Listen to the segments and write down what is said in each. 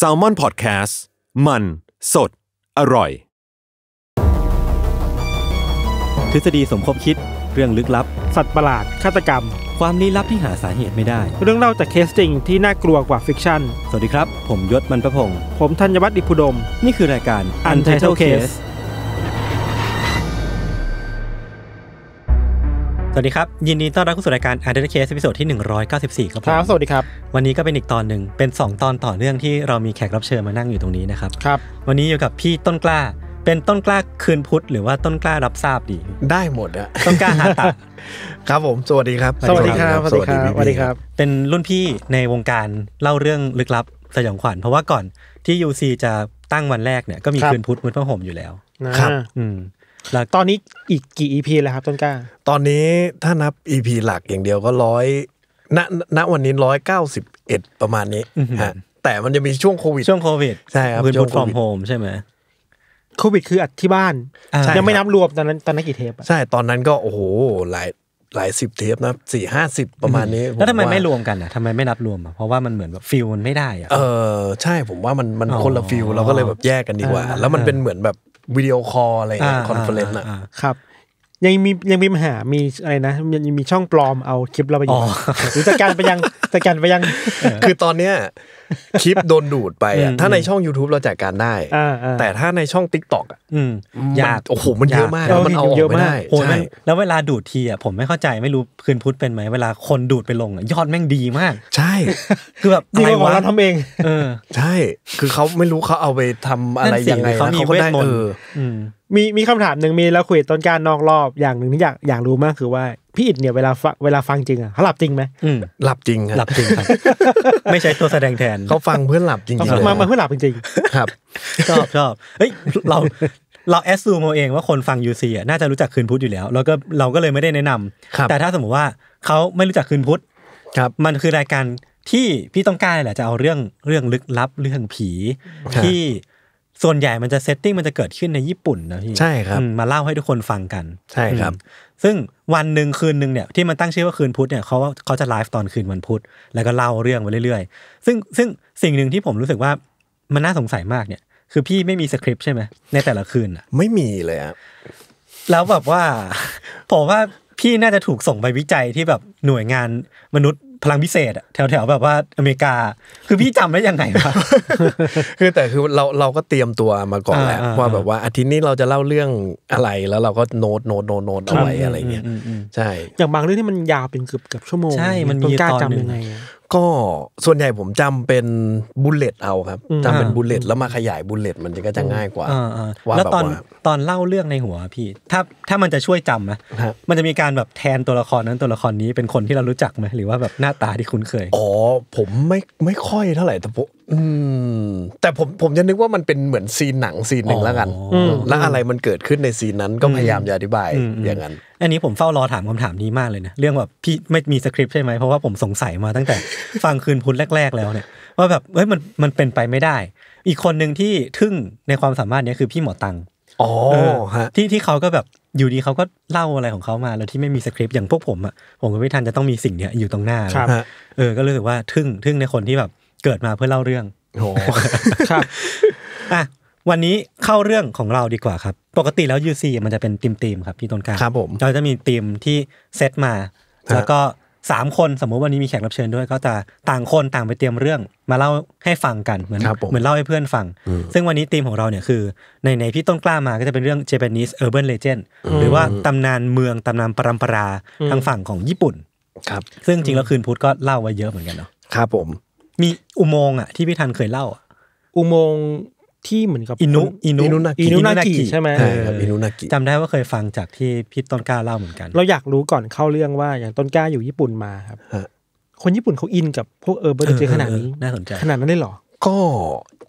s a l ม o n PODCAST มัน สด อร่อย ทฤษฎีสมคบคิด เรื่องลึกลับ สัตว์ประหลาดฆาตกรรม ความลี้ลับที่หาสาเหตุไม่ได้ เรื่องเล่าจากเคสจริงที่น่ากลัวกว่าฟิกชั่นสวัสดีครับ ผมยศมันประพง์ผมธัญวัฒน์อิพุดม นี่คือรายการ Untitled Case สวัสดีครับยินดีต้อนรับเข้าสู่รายการอ a d d เคสซีซั่นที่ 194ครับครับสวัสดีครับ วันนี้ก็เป็นอีกตอนหนึ่งเป็น 2 ตอนต่อเนื่องที่เรามีแขกรับเชิญมานั่งอยู่ตรงนี้นะครับครับวันนี้อยู่กับพี่ต้นกล้าเป็นต้นกล้าคืนพุทธหรือว่าต้นกล้ารับทราบดี ได้หมดอะต้นกล้าหาตัะครับผมสวัสดีครับ สวัสดีครับสวัสดีครับ เป็นรุ่นพี่ในวงการเล่าเรื่องลึกลับสยองขวัญเพราะว่าก่อนที่ UC จะตั้งวันแรกเนี่ย ก็มีคืนพุทธมุดพระห่มอยู่แล้วครับ อืมลตอนนี้อีกกี่ EP แล้วครับต้นกล้าตอนนี้ถ้านับ EP หลักอย่างเดียวก็ร้อยณณวันนี้ร้อยเก้าสิบเอ็ดประมาณนี้ฮะ แต่มันจะมีช่วงโควิดช่วงโควิดใช่ครับืช่วงฟอร์มโฮมใช่ไหมโควิด คืออัดที่บ้าน ยังไม่นับรวมตอนนั้นตอนนั้นกี่เทปใช่ตอนนั้นก็โอ้โหหลายหลายสิบเทปนะสี่ห้าสิบประมาณนี้แล้วทำไมไม่รวมกันอ่ะทำไมไม่นับรวมอ่ะเพราะว่ามันเหมือนแบบฟิลมันไม่ได้อ่ะเออใช่ผมว่ามันมันคนละฟิลเราก็เลยแบบแยกกันดีกว่า แล้วมันเป็นเหมือนแบบวิดีโอคอลอะไรคอนเฟลเลนต์อ่ะครับ ยังมียังมีปัญหา มีอะไรนะยังมีช่องปลอมเอาคลิปเราไปอยู่หรือจัดการไปยังจัดการไปยัง คือตอนเนี้ยคลิปโดนดูดไปอ่ะถ้าในช่อง YouTube เราจัดการได้แต่ถ้าในช่อง Tik t o อกอ่ะยากโอ้โหมันเยอะมากมันเอาออกไม่ได้ใช่แล้วเวลาดูดทีอ่ะผมไม่เข้าใจไม่รู้คืนพุทธเป็นไหมเวลาคนดูดไปลงยอดแม่งดีมาก ใช่ คือแบบอะไรวะเราทำเองใช่คือเขาไม่รู้เขาเอาไปทำอะไรยังไงเขาีเได้เต์มีมีคำถามหนึ่งมีแล้วคุยต้นการนอกรอบอย่างหนึ่งที่อยากอยากรู้มากคือว่าพี่อิดเนี่ยเวลาเวลาฟังจริงอะเขาหลับจริงไหมหลับจริงหลับจริงครับไม่ใช่ตัวแสดงแทนเขาฟังเพื่อหลับจริงมามาเพื่อหลับจริงครับชอบชอบเฮ้ยเราเราแอสซูมเอาเองว่าคนฟังยูซีอะน่าจะรู้จักคืนพุทธอยู่แล้ว แล้วก็เราก็เลยไม่ได้แนะนำแต่ถ้าสมมติว่าเขาไม่รู้จักคืนพุทธครับ มันคือรายการที่พี่ต้องการแหละจะเอาเรื่องเรื่องลึกลับเรื่องผีที่ส่วนใหญ่มันจะเซตติ้งมันจะเกิดขึ้นในญี่ปุ่นนะพี่ใช่ครับมาเล่าให้ทุกคนฟังกัน ใช่ครับซึ่งวันหนึ่งคืนหนึ่งเนี่ยที่มันตั้งชื่อว่าคืนพุธเนี่ยเขาเขาจะไลฟ์ตอนคืนวันพุธแล้วก็เล่าเรื่องไปเรื่อยๆ ซึ่งซึ่งสิ่งหนึ่งที่ผมรู้สึกว่ามันน่าสงสัยมากเนี่ยคือพี่ไม่มีสคริปต์ใช่ไหมในแต่ละคืนอ่ะไม่มีเลยอะแล้วแบบว่าผมว่าพี่น่าจะถูกส่งไปวิจัยที่แบบหน่วยงานมนุษย์พลังพิเศษอะแถวแถวแบบว่าอเมริกาคือพี่จำได้ยังไงวะคือแต่คือเราเราก็เตรียมตัวมาก่อนแล้วว่าแบบว่าอาทิตย์นี้เราจะเล่าเรื่องอะไรแล้วเราก็โน้ตโน้ตโน้ตโน้ตเอาไว้อะไรเงี้ยใช่ อย่างบางเรื่องที่มันยาวเป็นเกือบเกือบชั่วโมงใช่มันมีตอนหนึ่งก็ส่วนใหญ่ผมจำเป็นบุลเลตเอาครับจำเป็นบุลเลตแล้วมาขยายบุลเลตมันก็จะง่ายกว่าว่าแล้วตอนตอนเล่าเรื่องในหัวพี่ถ้าถ้ามันจะช่วยจำนะมันจะมีการแบบแทนตัวละครนั้นตัวละครนี้เป็นคนที่เรารู้จักไหมหรือว่าแบบหน้าตาที่คุ้นเคยอ๋อผมไม่ไม่ค่อยเท่าไหร่แต่อืมแต่ผมผมจะนึกว่ามันเป็นเหมือนซีนหนังซีนหนึ่งแล้วกันแล้วอะไรมันเกิดขึ้นในซีนนั้นก็พยายามจะอธิบาย อย่างนั้นอันนี้ผมเฝ้ารอถามคำถามนี้มากเลยนะเรื่องแบบพี่ไม่มีสคริปต์ใช่ไหมเพราะว่าผมสงสัยมาตั้งแต่ ฟังคืนพุนแรก ๆแล้วเนี่ยว่าแบบเฮ้ยมันมันเป็นไปไม่ได้ อีกคนหนึ่งที่ทึ่งในความสามารถนี้คือพี่หมอตังอ๋อที่ที่เขาก็แบบอยู่ดีเขาก็เล่าอะไรของเขามาแล้วที่ไม่มีสคริปต์อย่างพวกผมอ่ะผมกับพี่ทันจะต้องมีสิ่งเนี้ยอยู่ตรงหน้าเออก็รู้สึกว่าทึ่งทึ่งในคนที่แบบเกิดมาเพื่อเล่าเรื่องโอ้ครับ อ่ะ วันนี้เข้าเรื่องของเราดีกว่าครับ ปกติแล้ว UC มันจะเป็นทีมทีมครับพี่ต้นกาครับผม เราจะมีทีมที่เซตมา แล้วก็สามคนสมมุติวันนี้มีแขกรับเชิญด้วยก็จะต่างคนต่างไปเตรียมเรื่องมาเล่าให้ฟังกันเหมือนเหมือนเล่าให้เพื่อนฟัง ซึ่งวันนี้ทีมของเราเนี่ยคือในในพี่ต้นกล้ามาก็จะเป็นเรื่อง Japanese Urban Legend หรือว่าตำนานเมืองตำนานปรำปราทางฝั่งของญี่ปุ่น ครับ ซึ่งจริงแล้วคืนพุธก็เล่าไว้เยอะเหมือนกันเนาะครับผมมีอุโมงค์อะที่พี่ทันเคยเล่าอะอุโมงค์ที่เหมือนกับอินุ อินุนากิอินุนากิใช่ไหมใช่ครับอินุนากิจำได้ว่าเคยฟังจากที่พี่ต้นกล้าเล่าเหมือนกัน เราอยากรู้ก่อนเข้าเรื่องว่าอย่างต้นกล้าอยู่ญี่ปุ่นมาครับคนญี่ปุ่นเขาอินกับพวกเออเบอร์เจขนาดนี้น่าสนใจขนาดนั้นได้หรอ ก็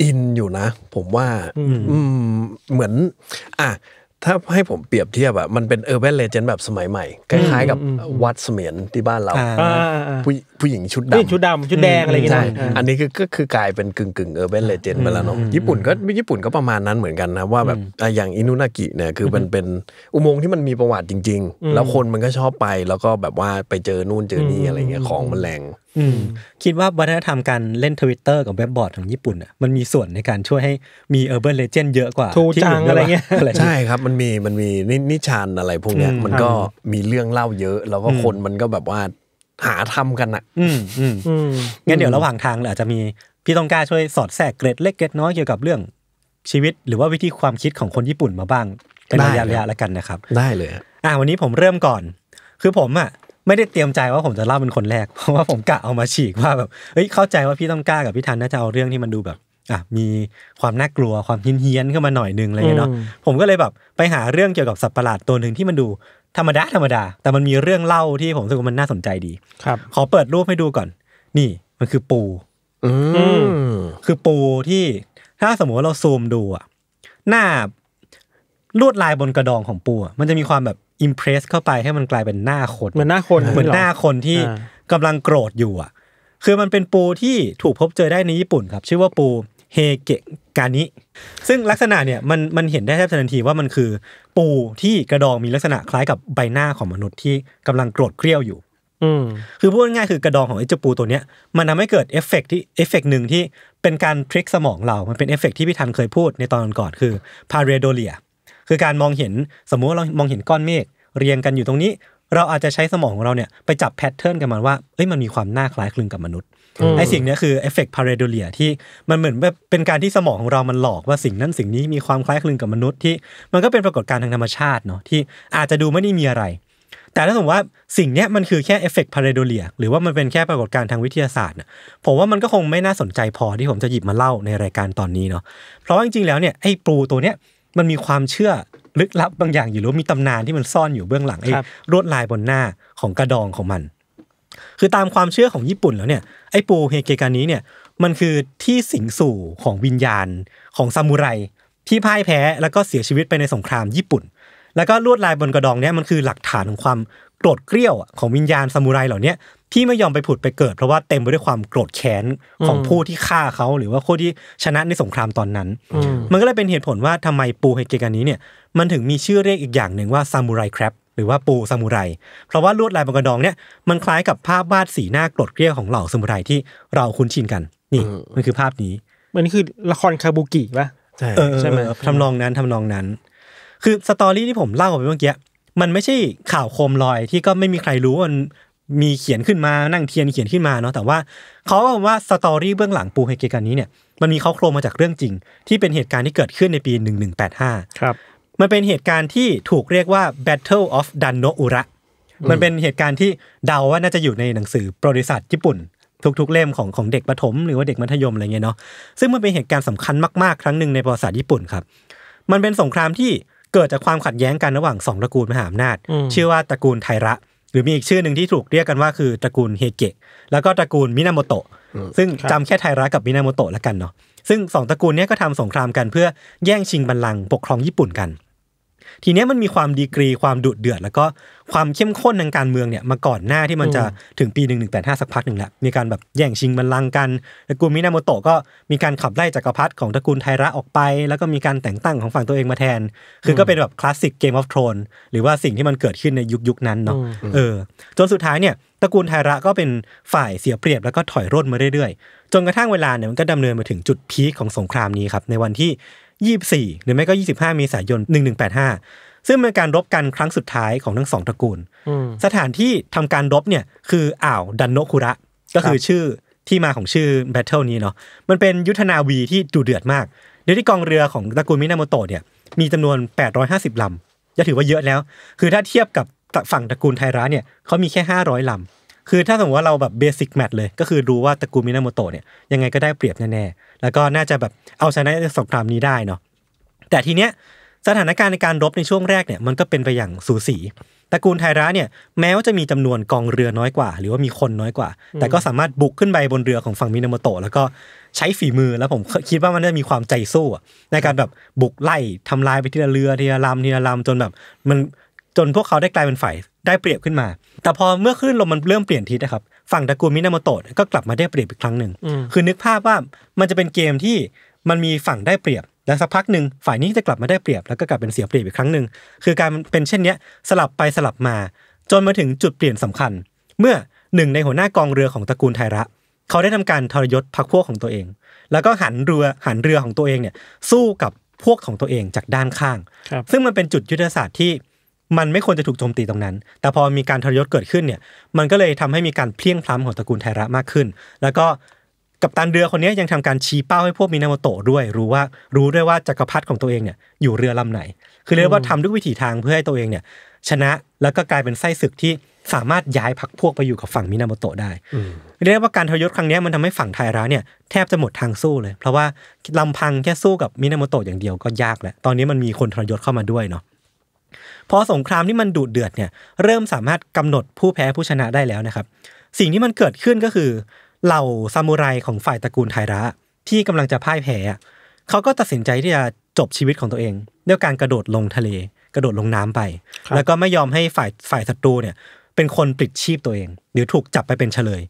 อินอยู่นะผมว่าอืมเหมือน อ่ะถ้าให้ผมเปรียบเทียบอะมันเป็นเออร์เบนเลเจนด์แบบสมัยใหม่คล้ายๆ กับวัดเสมียนที่บ้านเราผู้หญิงชุดดำชุดดำชุดแดงอะไรอย่างเงี้ยอันนี้คือก็คือกลายเป็นกึ่งกึ่งเออร์เบนเลเจนด์ไปแล้วเนาะญี่ปุ่นก็ญี่ปุ่นก็ประมาณนั้นเหมือนกันนะว่าแบบอย่างอินุนากิเนี่ยคือมันเป็นอุโมงค์ที่มันมีประวัติจริง ๆ แล้วคนมันก็ชอบไปแล้วก็แบบว่าไปเจอนู่นเจอนี่อะไรเงี้ยของมันแรงคิดว่าวัฒนธรรมการเล่นทวิตเตอร์กับเว็บบอร์ดของญี่ปุ่นอ่ะมันมีส่วนในการช่วยให้มีเออร์เบิร์นเลเจนด์เยอะกว่าที่อื่นอะไรเงี้ยใช่ครับ มันมีมันมีนิชานอะไรพวกเนี้ยมันก็มีเรื่องเล่าเยอะ แล้วก็คนมันก็แบบว่า หาทำกันอ่ะ อืมอืมงั้นเดี๋ยวระหว่างทางอาจจะมีพี่ต้องกล้าช่วยสอดแทรกเกร็ดเล็กเกร็ดน้อยเกี่ยวกับเรื่องชีวิตหรือว่าวิธีความคิดของคนญี่ปุ่นมาบ้างเป็นระยะระยะแล้วกันนะครับได้เลยอ่ะวันนี้ผมเริ่มก่อน คือผมอ่ะไม่ได้เตรียมใจว่าผมจะเล่าเป็นคนแรกเพราะว่าผมกะเอามาฉีกว่าแบบ เฮ้ยเข้าใจว่าพี่ต้องกล้ากับพี่ทันน่าจะเอาเรื่องที่มันดูแบบ อ่ะมีความน่ากลัวความเฮี้ยนๆขึ้นมาหน่อยนึงอะไรเงี้ยเนาะผมก็เลยแบบ ไปหาเรื่องเกี่ยวกับสัตว์ประหลาดตัวหนึ่งที่มันดู ธรรมดาธรรมดาแต่มันมีเรื่องเล่าที่ผมรู้สึกว่ามันน่าสนใจดี ครับ ขอเปิดรูปให้ดูก่อน นี่มันคือปู อืคือปูที่ถ้าสมมติเราซูมดูอ่ะหน้าลวดลายบนกระดองของปูมันจะมีความแบบอิมเพรสเข้าไปให้มันกลายเป็นหน้าคนเหมือนหน้าคนเหมือนหน้าคนที่กำลังโกรธอยู่อ่ะ คือมันเป็นปูที่ถูกพบเจอได้ในญี่ปุ่นครับ ชื่อว่าปูเฮเกะกานิ ซึ่งลักษณะเนี่ย มันมันเห็นได้แทบทันทีว่ามันคือปูที่กระดองมีลักษณะคล้ายกับใบหน้าของมนุษย์ที่กำลังโกรธเครี้ยวอยู่คือพูดง่ายคือกระดองของไอ้เจ้าปูตัวเนี้ยมันทาให้เกิดเอฟเฟกที่เอฟเฟกหนึ่งที่เป็นการทริกสมองเรามันเป็นเอฟเฟกที่พี่ทันเคยพูดในตอนก่อนคือพาเรโดเลียคือการมองเห็นสมมุติเรามองเห็นก้อนเมฆเรียงกันอยู่ตรงนี้ เราอาจจะใช้สมองของเราเนี่ยไปจับแพทเทิร์นกันมาว่าเอ้ยมันมีความน่าคล้ายคลึงกับมนุษย์ไอสิ่งนี้คือเอฟเฟกต์พาราโดเลียที่มันเหมือนแบบเป็นการที่สมองของเรา มันหลอกว่าสิ่งนั้นสิ่งนี้มีความคล้ายคลึงกับมนุษย์ ที่มันก็เป็นปรากฏการณ์ทางธรรมชาติเนาะที่อาจจะดูไม่ได้มีอะไร แต่ถ้าสมมติว่าสิ่งนี้มันคือแค่เอฟเฟกต์พาราโดเลียหรือว่ามันเป็นแค่ปรากฏการณ์ทางวิทยาศาสตร์ผมว่ามันก็คงไม่น่าสนใจพอที่ผมจะหยิบมาเล่าในรายการตอนนี้เนาะเพราะจริงๆแล้วเนี่ยไอ้ปูตัวเนี้ยมันมีความเชื่อลึกลับบางอย่างอยู่หรือมีตำนานที่มันซ่อนอยู่เบื้องหลังไอ้ลวดลายบนหน้าของกระดองของมัน คือตามความเชื่อของญี่ปุ่นแล้วเนี่ยไอ้ปูเฮเกกานี้เนี่ยมันคือที่สิงสู่ของวิญญาณของซามูไรที่พ่ายแพ้แล้วก็เสียชีวิตไปในสงครามญี่ปุ่น แล้วก็ลวดลายบนกระดองเนี่ยมันคือหลักฐานของความโกรธเกรี้ยว ของวิญญาณซามูไรเหล่านี้ที่ไม่ยอมไปผุดไปเกิด เพราะว่าเต็มไปด้วยความโกรธแค้นของผู้ที่ฆ่าเขาหรือว่าคนที่ชนะในสงครามตอนนั้น มันก็เลยเป็นเหตุผลว่าทำไมปูเฮเกกันนี้เนี่ยมันถึงมีชื่อเรียกอีกอย่างหนึ่งว่าซามูไรแครบหรือว่าปูซามูไรเพราะว่าลวดลายบนกระดองเนี่ยมันคล้ายกับภาพวาดสีหน้าโกรธเกรี้ยของเหล่าซามูไรที่เราคุ้นชินกัน นี่มันคือภาพนี้ มันคือละครคาบุกิปะใช่ใช่ไหมทำนองนั้นทำนองนั้น คือสตอรี่ที่ผมเล่าไปเมื่อกี้มันไม่ใช่ข่าวโคมลอยที่ก็ไม่มีใครรู้ว่ามีเขียนขึ้นมา นั่งเทียนเขียนขึ้นมาเนาะ แต่ว่าเขาบอกว่าสตอรี่เบื้องหลังปูเฮเกกันนี้เนี่ย มันมีเขาโครงมาจากเรื่องจริง ที่เป็นเหตุการณ์ที่เกิดขึ้นในปี 1185 ครับ มันเป็นเหตุการณ์ที่ถูกเรียกว่า Battle of Danoura n มันเป็นเหตุการณ์ที่ เดาว่าน่าจะอยู่ในหนังสือ ประวัติศาสตร์ญี่ปุ่น ทุกๆเล่มของของเด็กประถมหรือว่าเด็กมัธยมอะไรเงี้ยเนาะ ซึ่งมันเป็นเหตุการณ์สำคัญมากๆครั้งหนึ่งในประวัติศาสตร์ญี่ปุ่นครับ มันเป็นสงครามที่เกิดจากความขัดแย้งกันระหว่างสองตระกูลมหาอำนาจชื่อว่าตระกูลไทระหรือมีอีกชื่อหนึ่งที่ถูกเรียกกันว่าคือ ตระกูลเฮเกะแล้วก็ตระกูลมินาโมโตะซึ่งจำแค่ไทระกับมินาโมโตะละกันเนาะซึ่งสองตระกูลนี้ก็ทำสงครามกันเพื่อแย่งชิงบัลลังก์ปกครองญี่ปุ่นกันทีนี้มันมีความดีกรีความดุเดือดแล้วก็ความเข้มข้นทางการเมืองเนี่ยมาก่อนหน้าที่มันจะถึงปี1นึสักพักหนึ่งแหละมีการแบบแย่งชิงบัลลังก์กันตระกูลมินาโมโตะก็มีการขับไล่จักรพรรดิของตระกูลไทระออกไป แล้วก็มีการแต่งตั้งของฝั่งตัวเองมาแทน คือก็เป็นแบบคลาสสิกเกมออฟทรอนหรือว่าสิ่งที่มันเกิดขึ้นในยุคยุคนั้นเนาะเออจนสุดท้ายเนี่ยตระกูลไทระก็เป็นฝ่ายเสียเปรียบแล้วก็ถอยร่นมาเรื่อยๆจนกระทั่งเวลาเนี่ยมันก็ดำเนินมาถึงจุดพีคของสงครามนี้ครับในวันที่่24 หรือไม่ก็ 25 มีสายน1185 ซึ่งเป็นการรบกันครั้งสุดท้ายของทั้งสองตระกูลสถานที่ทำการรบเนี่ยคือ อ่าวดันโนคุระ ก็คือชื่อที่มาของชื่อแบทเทิลนี้เนาะมันเป็นยุทธนาวีที่ดูเดือดมากโดยที่กองเรือของตระกูลมินาโมโตะเนี่ยมีจำนวน 850 ลำจะถือว่าเยอะแล้ว คือถ้าเทียบกับฝั่งตระกูลไทระเนี่ยเขามีแค่500ลำคือถ้าสมมติว่าเราแบบเบสิกแมทเลย ก็คือรู้ว่าตระกูลมินาโมโตะเนี่ยยังไงก็ได้เปรียบแน่ๆแล้วก็น่าจะแบบเอาชนะสงครามนี้ได้เนาะแต่ทีเนี้ยสถานการณ์ในการรบในช่วงแรกเนี่ยมันก็เป็นไปอย่างสูสีตระกูลไทระเนี่ยแม้ว่าจะมีจำนวนกองเรือน้อยกว่า หรือว่ามีคนน้อยกว่า แต่ก็สามารถบุกขึ้นไปบนเรือของฝั่งมินาโมโตะแล้วก็ใช้ฝีมือแล้วผมคิดว่ามันจะมีความใจสู้ในการแบบบุกไล่ทำลายไปทีละเรือทีละลำทีละลำจนแบบมันจนพวกเขาได้กลายเป็นฝ่ายได้เปรียบขึ้นมา แต่พอเมื่อขึ้นลมมันเริ่มเปลี่ยนทิศนะครับ ฝั่งตระกูลมินาโมโตะก็กลับมาได้เปรียบอีกครั้งหนึ่ง คือนึกภาพว่ามันจะเป็นเกมที่มันมีฝั่งได้เปรียบ แล้วสักพักหนึ่งฝ่ายนี้จะกลับมาได้เปรียบ แล้วก็กลับเป็นเสียเปรียบอีกครั้งหนึ่งคือการเป็นเช่นนี้สลับไปสลับมาจนมาถึงจุดเปลี่ยนสำคัญ เมื่อหนึ่งในหัวหน้ากองเรือของตระกูลไทระเขาได้ทำการทรยศพรรคพวกของตัวเอง แล้วก็หันเรือหันเรือของตัวเองเนี่ยสู้กับพวกของตัวเองจากด้านข้าง ซึ่งมันเป็นจุดยุทธศาสตร์ที่มันไม่ควรจะถูกโจมตีตรงนั้น แต่พอมีการทรยศเกิดขึ้นเนี่ย มันก็เลยทำให้มีการเพียงพล้ำของตระกูลไทระมากขึ้น แล้วก็กัปตันเรือคนนี้ยังทำการชี้เป้าให้พวกมินาโมโตะด้วย รู้ว่ารู้ด้วยว่าจักรพรรดิของตัวเองเนี่ยอยู่เรือลำไหน คือเรียกว่าทำทุกวิถีทางเพื่อให้ตัวเองเนี่ยชนะ แล้วก็กลายเป็นไส้ศึกที่สามารถย้ายพักพวกไปอยู่กับฝั่งมินาโมโตะได้ เรียกว่าการทรยศครั้งนี้มันทำให้ฝั่งไทระเนี่ยแทบจะหมดทางสู้เลย เพราะว่าลำพังแค่สู้กับมินาโมโตะอย่างเดียวก็ยากแล้วตอนนี้มันมีคนทรยศเข้ามาด้วยเนาะพอสงครามที่มันดุเดือดเนี่ยเริ่มสามารถกำหนดผู้แพ้ผู้ชนะได้แล้วนะครับ สิ่งที่มันเกิดขึ้นก็คือเหล่าซามูไรของฝ่ายตระกูลไทระ ที่กำลังจะพ่ายแพ้เขาก็ตัดสินใจที่จะจบชีวิตของตัวเองด้วยการกระโดดลงทะเล กระโดดลงน้ำไป แล้วก็ไม่ยอมให้ฝ่ายฝ่ายศัตรูเนี่ยเป็นคนปลิดชีพตัวเองหรือถูกจับไปเป็นเฉลย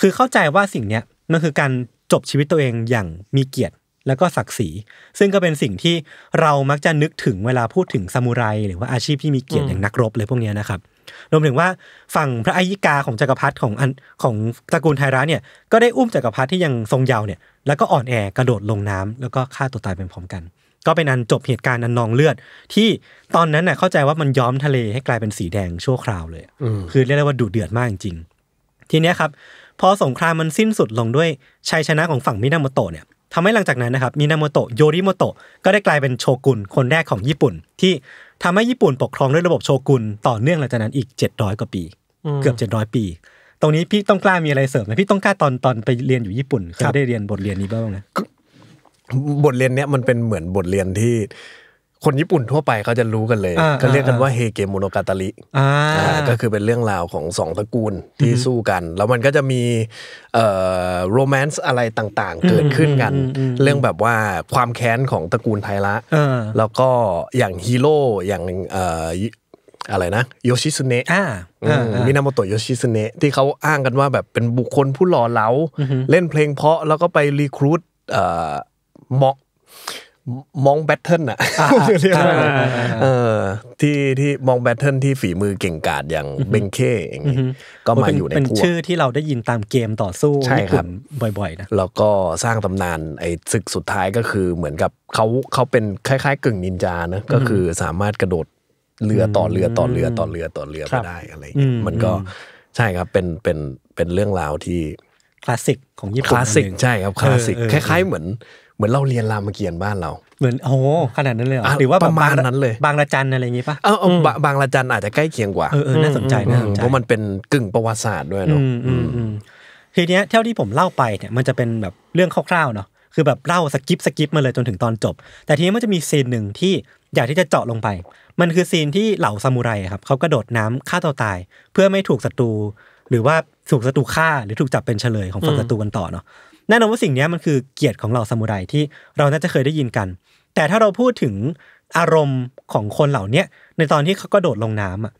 คือเข้าใจว่าสิ่งเนี้ยมันคือการจบชีวิตตัวเองอย่างมีเกียรติแล้วก็ศักดิ์ศรี ซึ่งก็เป็นสิ่งที่เรามักจะนึกถึงเวลาพูดถึงซามูไรหรือว่าอาชีพที่มีเกียรติอย่างนักรบเลยพวกนี้นะครับรวมถึงว่าฝั่งพระอัยิกาของจักรพรรดิของอันของตระกูลไทระเนี่ย ก็ได้อุ้มจักรพรรดิที่ยังทรงเยาว์เนี่ย แล้วก็อ่อนแอกระโดดลงน้ำ แล้วก็ฆ่าตัวตายเป็นพร้อมกัน ก็เป็นอันจบเหตุการณ์อันนองเลือด ที่ตอนนั้นน่ะเข้าใจว่ามันย้อมทะเลให้กลายเป็นสีแดงชั่วคราวเลย คือเรียกได้ว่าดุเดือดมากจริง ทีเนี้ยครับ พอสงครามมันสิ้นสุดลงด้วยชัยชนะของฝั่งมินามโตะเนี่ยทำให้หลังจากนั้นนะครับมินาโมโตะโยริโมโตะก็ได้กลายเป็นโชกุนคนแรกของญี่ปุ่น ที่ทำให้ญี่ปุ่นปกครองด้วยระบบโชกุนต่อเนื่องหลังจากนั้นอีก700กว่าปี เกือบ700ปี ตรงนี้พี่ต้องกล้ามีอะไรเสริมไหมพี่ต้องกล้าตอนตอนไปเรียนอยู่ญี่ปุ่นเคยได้เรียนบทเรียนนี้บ้างไหมบทเรียนเนี้ยมันเป็นเหมือนบทเรียนที่คนญี่ปุ่นทั่วไปเขาจะรู้กันเลยก็เรียกกันว่าเฮเกมโมโนกาตาริก็คือเป็นเรื่องราวของสองตระกูลที่สู้กัน แล้วมันก็จะมีโรแมนต์อะไรต่างๆเกิดขึ้นกัน เรื่องแบบว่าความแค้นของตระกูลไทละแล้วก็อย่างฮีโร่อย่างอะไรนะโยชิซุเนะมินามโตโยชิซุเนะที่เขาอ้างกันว่าแบบเป็นบุคคลผู้หล่อเหลาเล่นเพลงเพราะแล้วก็ไปรีครูดมาอกมองแบทเทิลอะที่ที่มองแบทเทิลที่ฝีมือเก่งกาจอย่างเบงเคอย่างนี้ก็มาอยู่ในพวกเป็นชื่อที่เราได้ยินตามเกมต่อสู้ใช่ครับ บ่อยๆนะแล้วก็สร้างตำนานไอ้ศึกสุดท้ายก็คือเหมือนกับเขาเขาเป็นคล้ายๆ กึ่งนินจานะก็คือสามารถกระโดดเรือต่อเรือต่อเรือต่อเรือต่อเรือไปได้อะไรอย่างี้มันก็ใช่ครับเป็นเป็นเป็นเรื่องราวที่คลาสสิกของญี่ปุ่นคลาสสิกใช่ครับคลาสสิกคล้ายๆ เหมือนเหมือนเราเรียนรามเกียรติ์บ้านเรา เหมือนโอ้ขนาดนั้นเลยหรอ หรือว่าประมาณนั้นเลย บางระจันอะไรอย่างงี้ปะเออบางระจันอาจจะใกล้เคียงกว่า เออ น่าสนใจนะเพราะมันเป็นกึ่งประวัติศาสตร์ด้วยเนาะทีเนี้ยเท่าที่ผมเล่าไปเนี่ยมันจะเป็นแบบเรื่องคร่าวๆเนาะ คือแบบเล่าสกิปสกิปมาเลยจนถึงตอนจบ แต่ทีนี้มันจะมีซีนหนึ่งที่อยากที่จะเจาะลงไป มันคือซีนที่เหล่าซามูไรครับเขากระโดดน้ำฆ่าตัวตาย เพื่อไม่ถูกศัตรูหรือว่าถูกศัตรูฆ่าหรือถูกจับเป็นเฉลยของฝั่งศัตรูกันต่อเนาะแน่นอนว่าสิ่งนี้มันคือเกียรติของเหล่าซามูไรที่เราน่าจะเคยได้ยินกัน แต่ถ้าเราพูดถึง อารมณ์ของคนเหล่าเนี้ยในตอนที่เขาก็โดดลงน้ำอ่ะ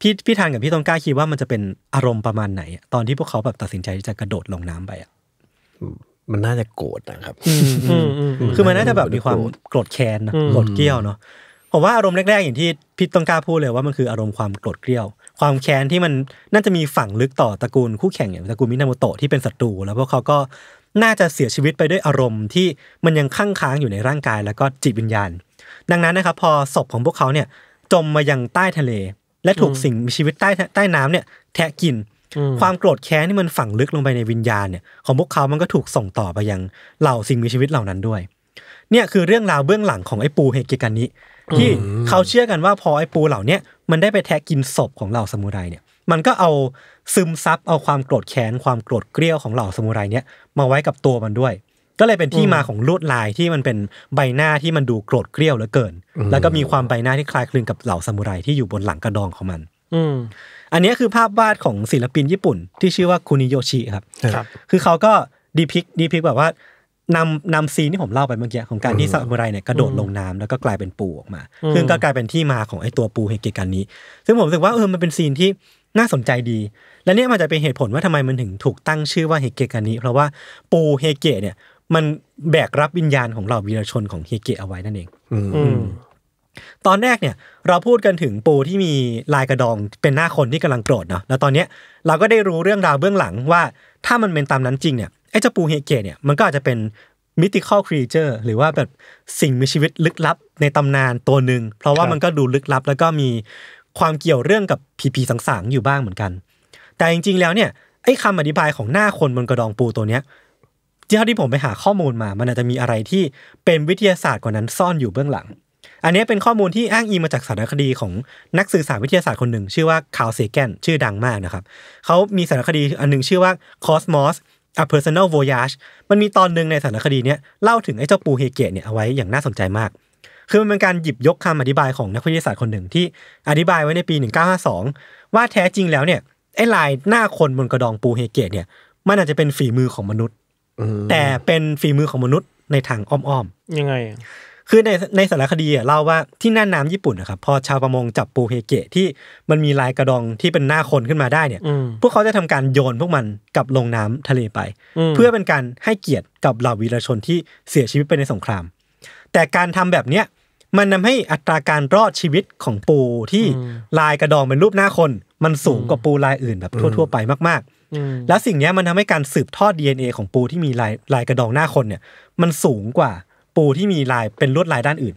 พี่พี่ทางกับพี่ตองกล้าคิดว่ามันจะเป็นอารมณ์ประมาณไหน ตอนที่พวกเขาแบบตัดสินใจที่จะกระโดดลงน้ำไปอ่ะมันน่าจะโกรธนะครับคือมันน่าจะแบบมีความโกรธแค้นนะโกรธเกลี้ยวเนาะผมว่าอารมณ์แรกๆ อย่างที่พี่ต้องกล้าพูดเลยว่ามันคืออารมณ์ความโกรธเกลียวความแค้นที่มันน่าจะมีฝังลึกต่อตระกูลคู่แข่งอย่างตระกูลมินาโมโตะที่เป็นศัตรูแล้วพวกเขาก็น่าจะเสียชีวิตไปด้วยอารมณ์ที่มันยังค้างค้างอยู่ในร่างกายแล้วก็จิตวิญญาณ ดังนั้นนะครับพอศพของพวกเขาเนี่ยจมมายังใต้ทะเล และถูกสิ่งมีชีวิตใต้ใต้น้ำเนี่ยแทะกิน ความโกรธแค้นที่มันฝังลึกลงไปในวิญญาณเนี่ยของพวกเขา มันก็ถูกส่งต่อไปยังเหล่าสิ่งมีชีวิตเหล่านั้นด้วยเนี่ยคือเรื่องราวเบื้องหลังของไอ้ปูเฮกิกันนี้ที่เขาเชื่อกันว่าพอไอ้ปูเหล่านี้มันได้ไปแทะกินศพของเหล่าสมุไรเนี่ยมันก็เอาซึมซับเอาความโกรธแค้นความโกรธเกลี้ยวของเหล่าสมุไรเนี่ยมาไว้กับตัวมันด้วย ก็เลยเป็นที่มาของลวดลายที่มันเป็นใบหน้าที่มันดูโกรธเกลี้ยวเหลือเกิน แล้วก็มีความใบหน้าที่คล้ายคลึงกับเหล่าสมุไรที่อยู่บนหลังกระดองของมัน อือันนี้คือภาพวาดของศิลปินญี่ปุ่นที่ชื่อว่าคุนิโยชิครับครับคือเขาก็ดีพิกดีพิกแบบว่านำนำซีนที่ผมเล่าไปเมื่อกี้ของการที่ซามุไรเนี่ยกระโดดลงน้ำ แล้วก็กลายเป็นปูออกมาซึ่งก็กลายเป็นที่มาของไอ้ตัวปูเฮุกกณ์นี้ ซึ่งผมรู้สึกว่าเออมันเป็นซีนที่น่าสนใจดี และนี่มันจะเป็นเหตุผลว่าทำไมมันถึงถูกตั้งชื่อว่าเฮเกะกานิเพราะว่าปูเฮเกะเนี่ยมันแบกรับวิญญาณของเหล่าวีรชนของเฮเกะเอาไว้นั่นเอง ตอนแรกเนี่ยเราพูดกันถึงปูที่มีลายกระดองเป็นหน้าคนที่กำลังโกรธเนาะแล้วตอนเนี้ยเราก็ได้รู้เรื่องราวเบื้องหลังว่าถ้ามันเป็นตามนั้นจริงเนี่ยไอ้เจ้าปูเฮเกะเนี่ยมันก็อาจจะเป็นมิติคอลครีเจอร์หรือว่าแบบสิ่งมีชีวิตลึกลับในตำนานตัวหนึ่งเพราะว่ามันก็ดูลึกลับแล้วก็มีความเกี่ยวเรื่องกับผีีสังๆอยู่บ้างเหมือนกัน แต่จริงๆ แล้วเนี่ยไอ้คำอธิบายของหน้าคนบนกระดองปูตัวเนี้ยที่เท่าที่ผมไปหาข้อมูลมา มันอาจจะมีอะไรที่เป็นวิทยาศาสตร์กว่านั้นซ่อนอยู่เบื้องหลัง อันนี้เป็นข้อมูลที่อ้างอิงมาจากสารคดีของนักสื่อสารวิทยาศาสตร์คนหนึ่งชื่อว่าคาร์เซแกนชื่อดังมากนะครับ เขามีสารคดีอันนึงชื่อว่า Cosmos A Personal Voyage มันมีตอนหนึ่งในสารคดีเนี้ยเล่าถึงไอ้เจ้าปูเฮเกตเนี่ยเอาไว้อย่างน่าสนใจมากคือมันเป็นการหยิบยกคำอธิบายของนักวิทยาศาสตร์คนหนึ่งที่อธิบายไว้ในปี 1952 ว่าแท้จริงแล้วเนี่ย ไอ้ลายหน้าคนบนกระดองปูเฮเกตเนี่ย มันอาจจะเป็นฝีมือของมนุษย์แต่เป็นฝีมือของมนุษย์ในทางอ้อมๆยังไงคือในในสารคดีเล่าว่าที่น่านน้ำญี่ปุ่นนะครับพอชาวประมงจับปูเฮเกะที่มันมีลายกระดองที่เป็นหน้าคนขึ้นมาได้เนี่ยพวกเขาจะทำการโยนพวกมันกลับลงน้ำทะเลไปเพื่อเป็นการให้เกียรติกับเหล่าวีรชนที่เสียชีวิตไปในสงครามแต่การทำแบบเนี้ยมันทาให้อัตราการรอดชีวิตของปูที่ลายกระดองเป็นรูปหน้าคน มันสูงกว่าปูลายอื่น แบบทั่ว ๆไปมากๆแล้วสิ่งนี้มันทำให้การสืบทอด DNA ของปูที่มีลายลายกระดองหน้าคนเนี่ยมันสูงกว่าปูที่มีลายเป็นลวดลายด้านอื่น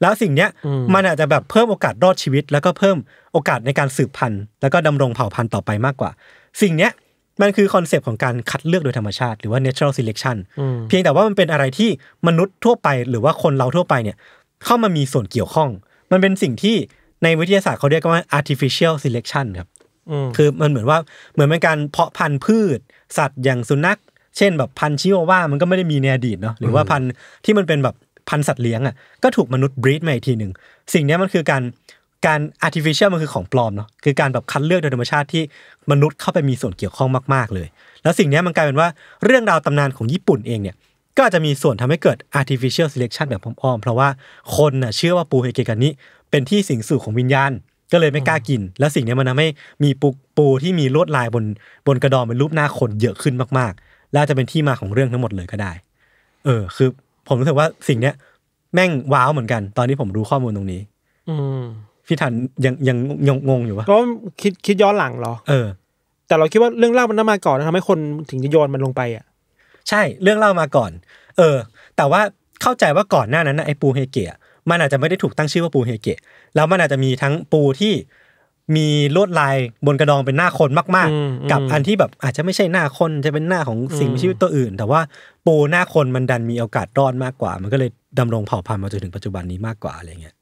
แล้วสิ่งนี้มันอาจจะแบบเพิ่มโอกาสรอดชีวิตแล้วก็เพิ่มโอกาสในการสืบพันธุ์แล้วก็ดำรงเผ่าพันธุ์ต่อไปมากกว่า สิ่งนี้มันคือคอนเซปต์ของการคัดเลือกโดยธรรมชาติหรือว่า natural selection เพียงแต่ว่ามันเป็นอะไรที่มนุษย์ทั่วไปหรือว่าคนเราทั่วไปเนี่ย เข้ามามีส่วนเกี่ยวข้อง มันเป็นสิ่งที่ในวิทยาศาสตร์เขาเรียกว่า artificial selection ครับคือมันเหมือนว่าเหมือนเป็นการเพาะพันธุ์พืช สัตว์อย่างสุนัข เช่นแบบพันธุ์ชิวาว่ามันก็ไม่ได้มีในอดีตเนาะ หรือว่าพันธุ์ที่มันเป็นแบบพันธุ์สัตว์เลี้ยงอ่ะ ก็ถูกมนุษย์บรีดมาอีกทีหนึ่ง สิ่งนี้มันคือการการ artificial มันคือของปลอมเนาะคือการแบบคัดเลือกโดยธรรมชาติที่มนุษย์เข้าไปมีส่วนเกี่ยวข้องมาก ๆ เลย แล้วสิ่งนี้มันกลายเป็นว่าเรื่องราวตำนานของญี่ปุ่นเองเนี่ย ก็จะมีส่วนทำให้เกิด artificial selection แบบอ้อมๆ เพราะว่าคนน่ะเชื่อว่าปูเฮเกกันนี้ เป็นที่สิงสู่ของวิญญาณ ก็เลยไม่กล้ากิน และสิ่งนี้มันทำให้มีปูปูที่มีลวดลายบนบนกระดองเป็นรูปหน้าคนเยอะขึ้นมาก ๆ และจะเป็นที่มาของเรื่องทั้งหมดเลยก็ได้ เออ คือ ผมรู้สึกว่าสิ่งเนี้ยแม่งว้าวเหมือนกัน ตอนที่ผมรู้ข้อมูลตรงนี้ อืพี่ถันยังยังยังงงอยู่วะก็คิดคิดย้อนหลังเหรอ เออ แต่เราคิดว่าเรื่องเล่ามันมาก่อนทํทำให้คนถึงจะโยนมันลงไปอ่ะ ใช่เรื่องเล่ามาก่อน เออ แต่ว่าเข้าใจว่าก่อนหน้านั้นนะไอ้ปูเฮเกะมันอาจจะไม่ได้ถูกตั้งชื่อว่าปูเฮเกะ แล้วมันอาจจะมีทั้งปูที่มีลวดลายบนกระดองเป็นหน้าคนมากๆ กับอันที่แบบอาจจะไม่ใช่หน้าคนจะเป็นหน้าของสิ่งมีชีวิตตัวอื่น แต่ว่าปูหน้าคนมันดันมีโอกาสรอดมากกว่า มันก็เลยดำรงเผ่าพันธุ์มาจนถึงปัจจุบันนี้มากกว่าอะไรเงี้ย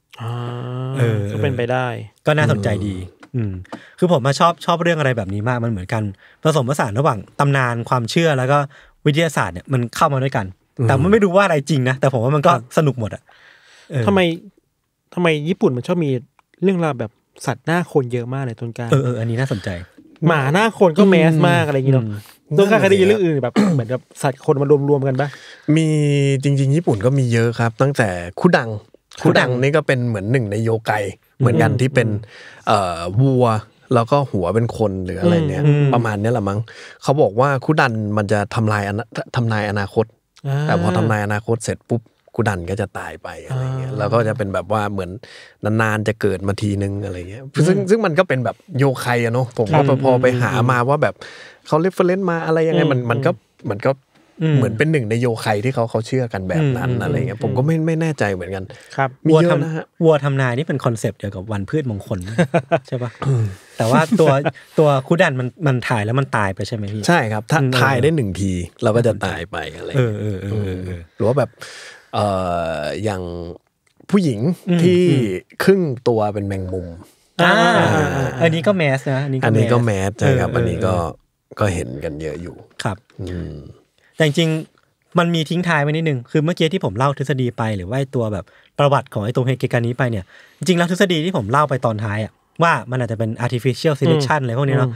เออก็เป็นไปได้ ก็น่าสนใจดี อืม คือผมมาชอบชอบเรื่องอะไรแบบนี้มากมันเหมือนกัน ผสมผสานระหว่างตำนานความเชื่อแล้วก็วิทยาศาสตร์เนี่ยมันเข้ามาด้วยกัน แต่มันไม่รู้ว่าอะไรจริงนะแต่ผมว่ามันก็สนุกหมดอะทำไมทำไมญี่ปุ่นมันชอบมีเรื่องราวแบบสัตว์หน้าคนเยอะมากเลยตนกลาาเออเอออันนี้น่าสนใจ หมาหน้าคนก็แมสมากอะไรอย่างเงี้ยเนาะต้นการคดีเรื่องอื่นแบบ เหมือนกับสัตว์คนมารวมๆกันปะมีจริง ๆ ญี่ปุ่นก็มีเยอะครับ ตั้งแต่คุดังคูดังนี่ก็เป็นเหมือนหนึ่งในโยกไกเหมือนกันที่เป็นเอ่อวัวแล้วก็หัวเป็นคนหรืออะไรเนี่ยประมาณนี้แหละมั้ง เขาบอกว่าคูดันมันจะทำลายทำนายอนาคตแต่พอทำนายอนาคตเสร็จปุ๊บกูดันก็จะตายไปอะไรเงี้ยแล้วก็จะเป็นแบบว่าเหมือนนานๆจะเกิดมาทีนึงอะไรเงี้ยซึ่งซึ่งมันก็เป็นแบบโยไคอะเนาะผมก็พอไปหามาว่าแบบเขาเรฟเฟอร์เรนซ์มาอะไรยังไงมันมันก็มันก็เหมือนเป็นหนึ่งในโยไคที่เขาเขาเชื่อกันแบบนั้นอะไรเงี้ยผมก็ไม่ไม่แน่ใจเหมือนกัน ครับวัวทำนะฮะวัวทำนายนี่เป็นคอนเซปต์เดียวกับวันพืชมงคล ใช่ปะแต่ว่าตัวตัวคุดันมันมันถ่ายแล้วมันตายไปใช่ไหมพี่ใช่ครับถ้าถ่ายได้หนึ่งทีเราก็จะตายไปอะไรหรือว่าแบบเอออย่างผู้หญิงที่ครึ่งตัวเป็นแมงมุมอันนี้ก็แมสนะอันนี้ก็แมสใช่ครับอันนี้ก็ก็เห็นกันเยอะอยู่ครับอืมแต่จริงมันมีทิ้งท้ายไว้นิดนึง คือเมื่อกี้ที่ผมเล่าทฤษฎีไปหรือว่าตัวแบบประวัติของไอ้ตังเฮเกการนี้ไปเนี่ย จริงแล้วทฤษฎีที่ผมเล่าไปตอนท้ายอะว่ามันอาจจะเป็น artificial selection อะไรพวกนี้เนาะ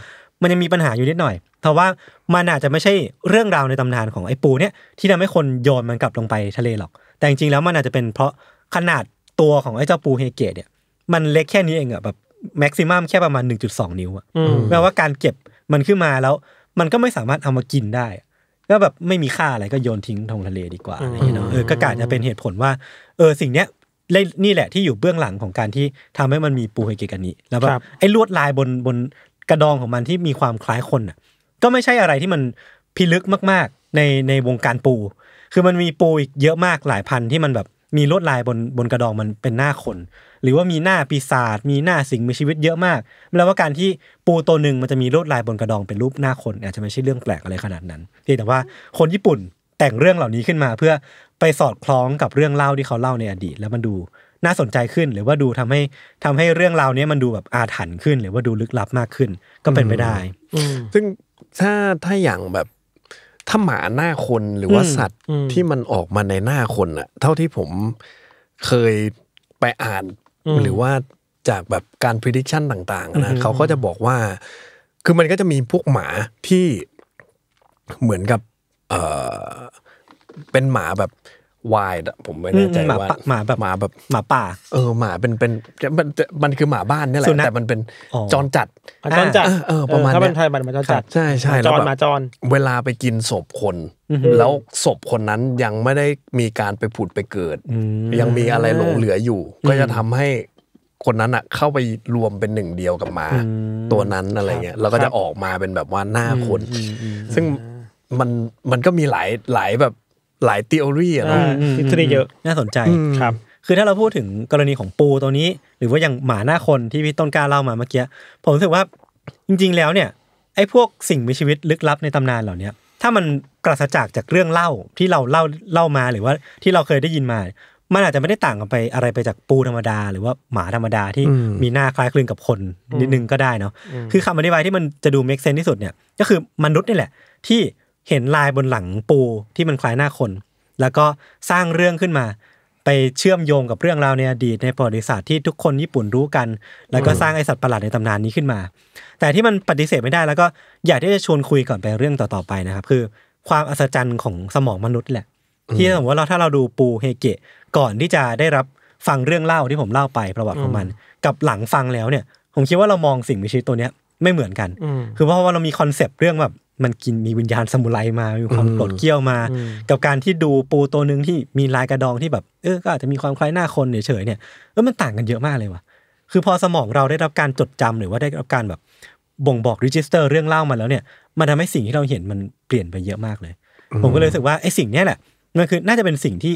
มันยังมีปัญหาอยู่นิดหน่อย เพราะว่ามันอาจจะไม่ใช่เรื่องราวในตำนานของไอ้ปูเนี่ย ที่ทำให้คนโยนมันกลับลงไปทะเลหรอก แต่จริงๆแล้วมันอาจจะเป็นเพราะขนาดตัวของไอ้เจ้าปูเฮเกตเนี่ย มันเล็กแค่นี้เองอะแบบแม็กซิมัมแค่ประมาณ1.2 นิ้วอะแปลว่าการเก็บมันขึ้นมาแล้วมันก็ไม่สามารถเอามากินได้ก็แบบไม่มีค่าอะไรก็โยนทิ้งทงทะเลดีกว่าอะไรเนาะเออก็กาจะเป็นเหตุผลว่า เออสิ่งเนี้ยนี่แหละที่อยู่เบื้องหลังของการที่ทำให้มันมีปูไฮเกกันนี้ แล้วแบบไอ้ลวดลายบนบนกระดองของมันที่มีความคล้ายคนอ่ะ ก็ไม่ใช่อะไรที่มันพิลึกมาก ๆ ในในวงการปู คือมันมีปูอีกเยอะมากหลายพันที่มันแบบมีลวดลายบนบนกระดองมันเป็นหน้าคน หรือว่ามีหน้าปีศาจมีหน้าสิ่งมีชีวิตเยอะมากแปลว่าการที่ปูตัวหนึ่งมันจะมีลวดลายบนกระดองเป็นรูปหน้าคน อาจจะไม่ใช่เรื่องแปลกอะไรขนาดนั้น เพียงแต่ว่าคนญี่ปุ่นแต่งเรื่องเหล่านี้ขึ้นมาเพื่อไปสอดคล้องกับเรื่องเล่าที่เขาเล่าในอดีตแล้วมันดูน่าสนใจขึ้น หรือว่าดูทำให้ทำให้เรื่องราวนี้มันดูแบบอาถรรพ์ขึ้น หรือว่าดูลึกลับมากขึ้น ก็เป็นไปได้ซึ่งถ้าถ้าอย่างแบบถ้าหมาหน้าคนหรือว่าสัตว์ที่มันออกมาในหน้าคนอะเท่าที่ผมเคยไปอ่านหรือว่าจากแบบการพ r e d i c t i o ต่างๆนะเขาก็จะบอกว่าคือมันก็จะมีพวกหมาที่เหมือนกับเอเป็นหมาแบบวายผมไม่แน่ใจว่าหมาแบบหมาแบบหมาป่าเออหมาเป็นเป็นมันมันคือหมาบ้านนี่แหละแต่มันเป็นจรจัดจรจัดเออประมาณถ้าเป็นไทยมันมันจรจัด ใช่ใช่จรหมาจรเวลาไปกินศพคนแล้วศพคนนั้นยังไม่ได้มีการไปผุดไปเกิด ยังมีอะไรหลงเหลืออยู่ ก็จะทำให้คนนั้นอ่ะเข้าไปรวมเป็นหนึ่งเดียวกับหมา ตัวนั้นอะไรเงี้ยแล้วก็จะออกมาเป็นแบบว่าหน้าคน ซึ่งมันมันก็มีหลายหลายแบบหลายทฤษฎีอะนะทฤษฎีเยอะน่าสนใจครับคือถ้าเราพูดถึงกรณีของปูตัวนี้ หรือว่าอย่างหมาหน้าคนที่พี่ต้นกล้าเล่ามาเมื่อกี้ผมรู้สึกว่าจริง ๆแล้วเนี่ยไอ้พวกสิ่งมีชีวิตลึกลับในตำนานเหล่านี้ถ้ามันปราศจากจากเรื่องเล่าที่เราเล่าเล่ามาหรือว่าที่เราเคยได้ยินมา มันอาจจะไม่ได้ต่างกันไปอะไรไปจากปูธรรมดา หรือว่าหมาธรรมดาที่มีหน้าคล้ายคลึงกับคนนิดนึงก็ได้เนาะคือคำอธิบายที่มันจะดูเมกเซนที่สุดเนี่ยก็คือมนุษย์นี่แหละที่เห็นลายบนหลังปูที่มันคล้ายหน้าคน แล้วก็สร้างเรื่องขึ้นมา ไปเชื่อมโยงกับเรื่องราวในอดีตในประวัติศาสตร์ที่ทุกคนญี่ปุ่นรู้กัน แล้วก็สร้างไอสัตว์ประหลาดในตำนานนี้ขึ้นมา แต่ที่มันปฏิเสธไม่ได้ แล้วก็อยากที่จะชวนคุยก่อนไปเรื่องต่อๆไปนะครับ คือความอัศจรรย์ของสมองมนุษย์แหละ ที่สมมติว่าเราถ้าเราดูปูเฮเกะ ก่อนที่จะได้รับฟังเรื่องเล่าที่ผมเล่าไปประวัติของมัน กับหลังฟังแล้วเนี่ยผมคิดว่าเรามองสิ่งมีชีวิตตัวเนี้ยไม่เหมือนกัน คือเพราะว่าเรามีคอนเซปต์เรื่องแบบมันกินมีวิญญาณสมุไรมา มีความโกรธเกี้ยวมา กับการที่ดูปูตัวหนึ่งที่มีลายกระดองที่แบบ เออ ก็อาจจะมีความคล้ายหน้าคนเฉยๆเนี่ยเออมันต่างกันเยอะมากเลยว่ะ คือพอสมองเราได้รับการจดจำหรือว่าได้รับการแบบบ่งบอกรีจิสเตอร์เรื่องเล่ามาแล้วเนี่ย มันทำให้สิ่งที่เราเห็นมันเปลี่ยนไปเยอะมากเลย ผมก็เลยรู้สึกว่าไอ้สิ่งนี้แหละ มันคือน่าจะเป็นสิ่งที่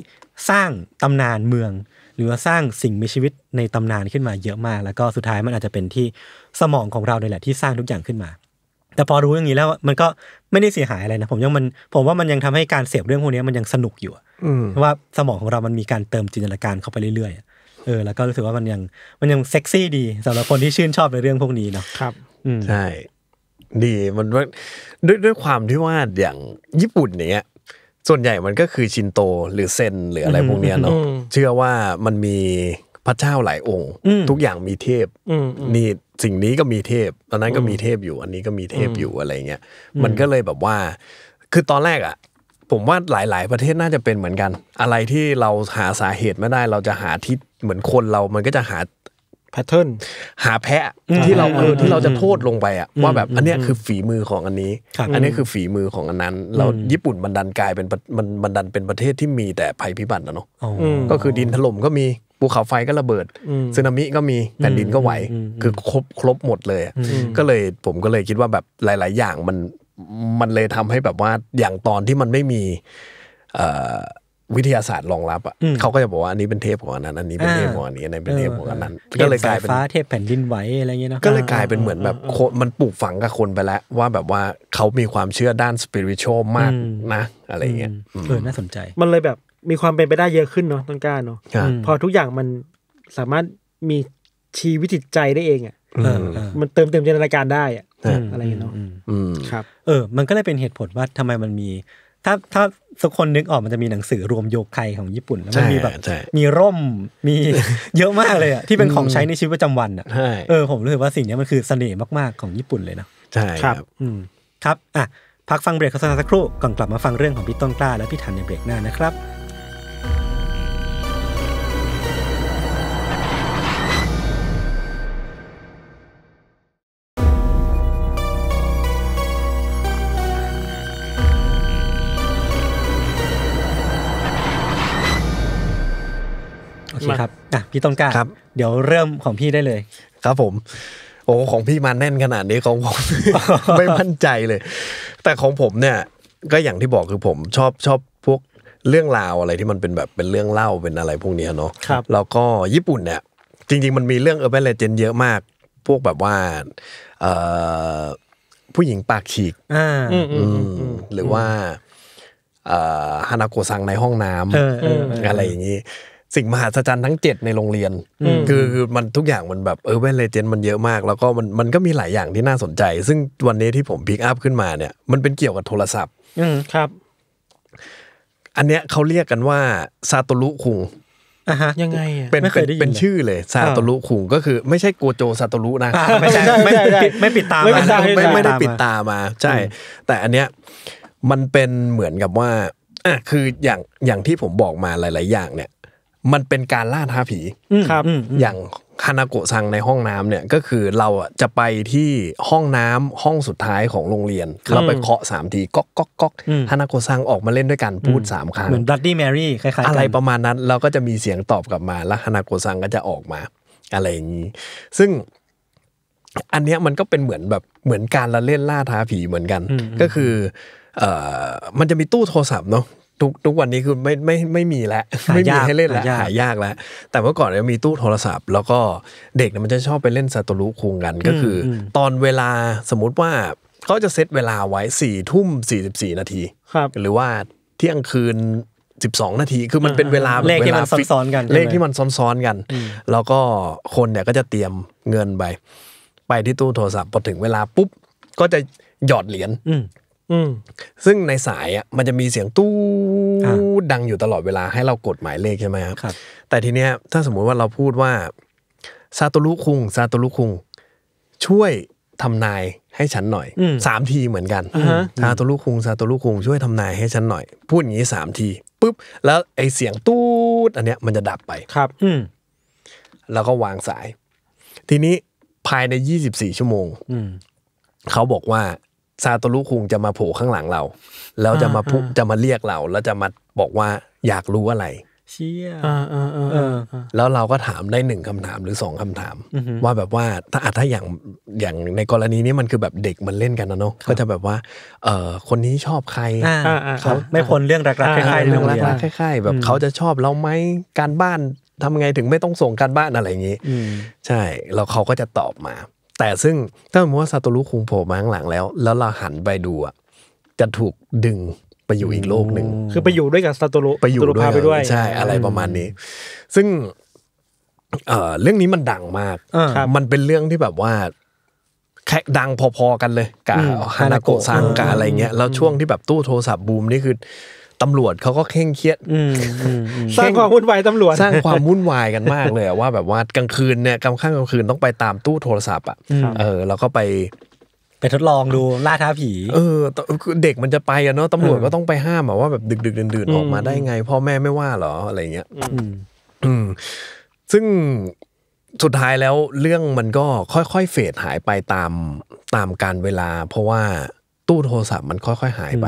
สร้างตำนานเมือง หรือว่าสร้างสิ่งมีชีวิตในตำนานขึ้นมาเยอะมาก แล้วก็สุดท้ายมันอาจจะเป็นที่สมองของเราเนี่ยแหละที่สร้างทุกอย่างขึ้นมาแต่พอรู้อย่างนี้แล้วมันก็ไม่ได้เสียหายอะไรนะผมยังมันผมว่ามันยังทำให้การเสพเรื่องพวกนี้มันยังสนุกอยู่เพราะว่าสมองของเรามันมีการเติมจินตนาการเข้าไปเรื่อยๆเออแล้วก็รู้สึกว่ามันยังมันยังเซ็กซี่ดี สำหรับคนที่ชื่นชอบในเรื่องพวกนี้เนาะครับใช่ ดีมันด้วยด้วยความที่ว่าอย่างญี่ปุ่นเนี้ยส่วนใหญ่มันก็คือชินโต หรือเซนหรืออะไรพวกเนี้ยเนาะเชื่อว่ามันมีพระเจ้าหลายองค์ทุกอย่างมีเทพนี่สิ่งนี้ก็มีเทพตอนนั้นก็มีเทพอยู่ อันนี้ก็มีเทพอยู่อะไรเงี้ย มันก็เลยแบบว่า คือตอนแรกอ่ะ ผมว่าหลาย ๆ ประเทศน่าจะเป็นเหมือนกัน อะไรที่เราหาสาเหตุไม่ได้ เราจะหาที่เหมือนคนเรา มันก็จะหา แพทเทิร์น หาแพะที่เราเออที่เราจะโทษลงไปอ่ะ ว่าแบบอันเนี้ยคือฝีมือของอันนี้ อันนี้คือฝีมือของอันนั้น เราญี่ปุ่นบันดันกลายเป็นมันบันดันเป็นประเทศที่มีแต่ภัยพิบัตินะเนาะก็คือดินถล่มก็มีภูเขาไฟก็ระเบิดสึนามิก็มีแผ่นดินก็ไหวคือครบ ครบหมดเลยก็เลยผมก็เลยคิดว่าแบบหลาย ๆ อย่างมันมันเลยทำให้แบบว่าอย่างตอนที่มันไม่มีวิทยาศาสตร์รองรับอ่ะเขาก็จะบอกว่าอันนี้เป็นเทพของอันนั้นอันนี้เป็นเทพของอันนี้อันนี้เป็นเทพของอันนั้น ก็เลยกลายเป็นฟ้าเทพแผ่นดินไหวอะไรเงี้ยเนาะก็เลยกลายเป็นเหมือนแบบมันปลูกฝังกับคนไปแล้วว่าแบบว่าเขามีความเชื่อด้านสปิริตชวลมากนะอะไรเงี้ยเออน่าสนใจมันเลยแบบมีความเป็นไปได้เยอะขึ้นเนาะต้นกล้าเนาะพอทุกอย่างมันสามารถมีชีวิตจิตใจได้เองอ่ะมันเติมเต็มจินตนาการได้อ่ะอะไรอย่างเงี้ยเนาะครับเออมันก็เลยเป็นเหตุผลว่าทำไมมันมี ถ้าถ้าสักคนนึกออกมันจะมีหนังสือรวมโยกไคของญี่ปุ่นแล้วมันมีแบบมีร่มมีเยอะมากเลยอ่ะที่เป็นของใช้ในชีวิตประจำวันอ่ะเออผมรู้สึกว่าสิ่งนี้มันคือเสน่ห์มาก ๆของญี่ปุ่นเลยเนะใช่ครับอืมครับอ่ะพักฟังเบรกโฆษณาสักครู่ก่อนกลับมาฟังเรื่องของพี่ต้นกล้า และพี่ทันในเบรกหน้านะครับพี่ต้นกล้าครับเดี๋ยวเริ่มของพี่ได้เลย ครับผม โอ้ของพี่มาแน่นขนาดนี้ของผมไม่มั่นใจเลย แต่ของผมเนี่ย ก็อย่างที่บอกคือผมชอบชอบพวกเรื่องราวอะไรที่มันเป็นแบบเป็นเรื่องเล่าเป็นอะไรพวกนี้เนาะครับแล้วก็ญี่ปุ่นเนี่ยจริง ๆมันมีเรื่องเออเบ l เล e n นเยอะมาก พวกแบบว่าผู้หญิงปากฉีกหรือว่าฮานาโกซังในห้องน้ำอะไรอย่างนี้สิ่งมหัศจรรย์ทั้งเจ็ดในโรงเรียนคือคือมันทุกอย่างมันแบบเออเวนเลเจนด์มันเยอะมาก แล้วก็มันมันก็มีหลายอย่างที่น่าสนใจ ซึ่งวันนี้ที่ผมพิกอัพขึ้นมาเนี่ยมันเป็นเกี่ยวกับโทรศัพท์ อืมครับ อันเนี้ยเขาเรียกกันว่าซาตลุคุง อ่ะฮะ ยังไงอ่ะเป็นเป็นชื่อเลยซาตลุคุง ก็คือ ไม่ใช่โกโจซาตลุนะ ไม่ใช่ ไม่ปิดไม่ปิดตามาไม่ไม่ได้ปิดตามา ใช่ แต่อันเนี้ยมันเป็นเหมือนกับว่า อ่ะคืออย่างอย่างที่ผมบอกมาหลายๆอย่างเนี่ยมันเป็นการล่าท้าผีครับอย่างคานาโกะซังในห้องน้ำเนี่ยก็คือเราจะไปที่ห้องน้ำห้องสุดท้ายของโรงเรียนเราไปเคาะสามทีก๊อกก๊อกก๊อกฮานาโกะซังออกมาเล่นด้วยกันพูดสามครั้งเหมือนดัตตี้แมรี่คล้ายๆอะไรประมาณนั้นเราก็จะมีเสียงตอบกลับมาแล้วฮานาโกะซังก็จะออกมาอะไรอย่างนี้ซึ่งอันเนี้ยมันก็เป็นเหมือนแบบเหมือนการละเล่นล่าท้าผีเหมือนกัน ก็คือ เอ่อมันจะมีตู้โทรศัพท์เนาะทุกทุกวันนี้คือไม่ไม่ไม่มีแล้วไม่มีให้เล่นแล้วหายากแล้ว แต่เมื่อก่อนเนี่ยมีตู้โทรศัพท์ แล้วก็เด็กเนี่ยมันจะชอบไปเล่นซาตูรุคุงกัน ก็คือ ตอนเวลาสมมติว่าเขาจะเซตเวลาไว้สี่ทุ่มสี่สิบสี่นาที หรือว่าเที่ยงคืนสิบสองนาที คือมันเป็นเวลาเลขที่มันซ้อนกัน เลขที่มันซ้อนๆกัน แล้วก็คนเนี่ยก็จะเตรียมเงินไปไปที่ตู้โทรศัพท์พอถึงเวลาปุ๊บก็จะหยอดเหรียญซึ่งในสายอ่ะมันจะมีเสียงตู้ดังอยู่ตลอดเวลา ให้เรากดหมายเลขใช่ไหมครับ แต่ทีเนี้ย ถ้าสมมุติว่าเราพูดว่าซาโตลุคุงซาโตลุคุง ช่วยทำนายให้ฉันหน่อยสามทีเหมือนกันซาโตลุคุงซาโตลุคุงช่วยทำนายให้ฉันหน่อย พูดอย่างนี้สามทีปุ๊บแล้วไอเสียงตู้อันเนี้ยมันจะดับไปครับ อืแล้วก็วางสาย ทีนี้ภายในยี่สสิบี่ชั่วโมงเขาบอกว่าซาตรุคุงจะมาโผล่ข้างหลังเราแล้วจะมาพุจะมาเรียกเราแล้วจะมาบอกว่าอยากรู้อะไร เชี่ยแล้วเราก็ถามได้หนึ่งคำถามหรือสองคำถาม ว่าแบบว่าถ้าถ้าอย่างอย่างในกรณีนี้มันคือแบบเด็กมันเล่นกันนะเนาะก็จะแบบว่าเออคนนี้ชอบใครเขาไม่พ้นเรื่องรักๆคล้ายๆเรื่องรักๆคล้ายๆ แบบเขาจะชอบเราไหมการบ้านทำไงถึงไม่ต้องส่งการบ้านอะไรอย่างนี้ใช่แล้วเขาก็จะตอบมาแต่ซึ่งถ้าสมมติว่าซาโตรุคุงโผล่มาข้างหลังแล้ว แล้วเราหันไปดูอ่ะจะถูกดึงไปอยู่อีกโลกหนึ่งคือไปอยู่ด้วยกับซาโตรุไปอยู่ด้วยใช่อะไรประมาณนี้ ซึ่ง เออ่เรื่องนี้มันดังมากมันเป็นเรื่องที่แบบว่าแค่ดังพอๆกันเลยกับฮานาโกะซังกาอะไรเงี้ยแล้วช่วงที่แบบตู้โทรศัพท์บูมนี่คือตำรวจเขาก็เคร่งเครียดสร้างความวุ่นวายตำรวจสร้างความวุ่นวายกันมากเลยว่าแบบว่ากลางคืนเนี่ยกลางค่ำกลางคืนต้องไปตามตู้โทรศัพท์อ่ะเออแล้วก็ไป ไปทดลองดูล่าท้าผีเออ เด็กมันจะไปอะเนาะตำรวจก็ต้องไปห้ามอะว่าแบบดึกดึกดื่นๆออกมาได้ไงพ่อแม่ไม่ว่าหรออะไรเงี้ยอืมซึ่งสุดท้ายแล้วเรื่องมันก็ค่อยๆเฟดหายไปตามตามการเวลา เพราะว่าตู้โทรศัพท์มันค่อยๆหายไป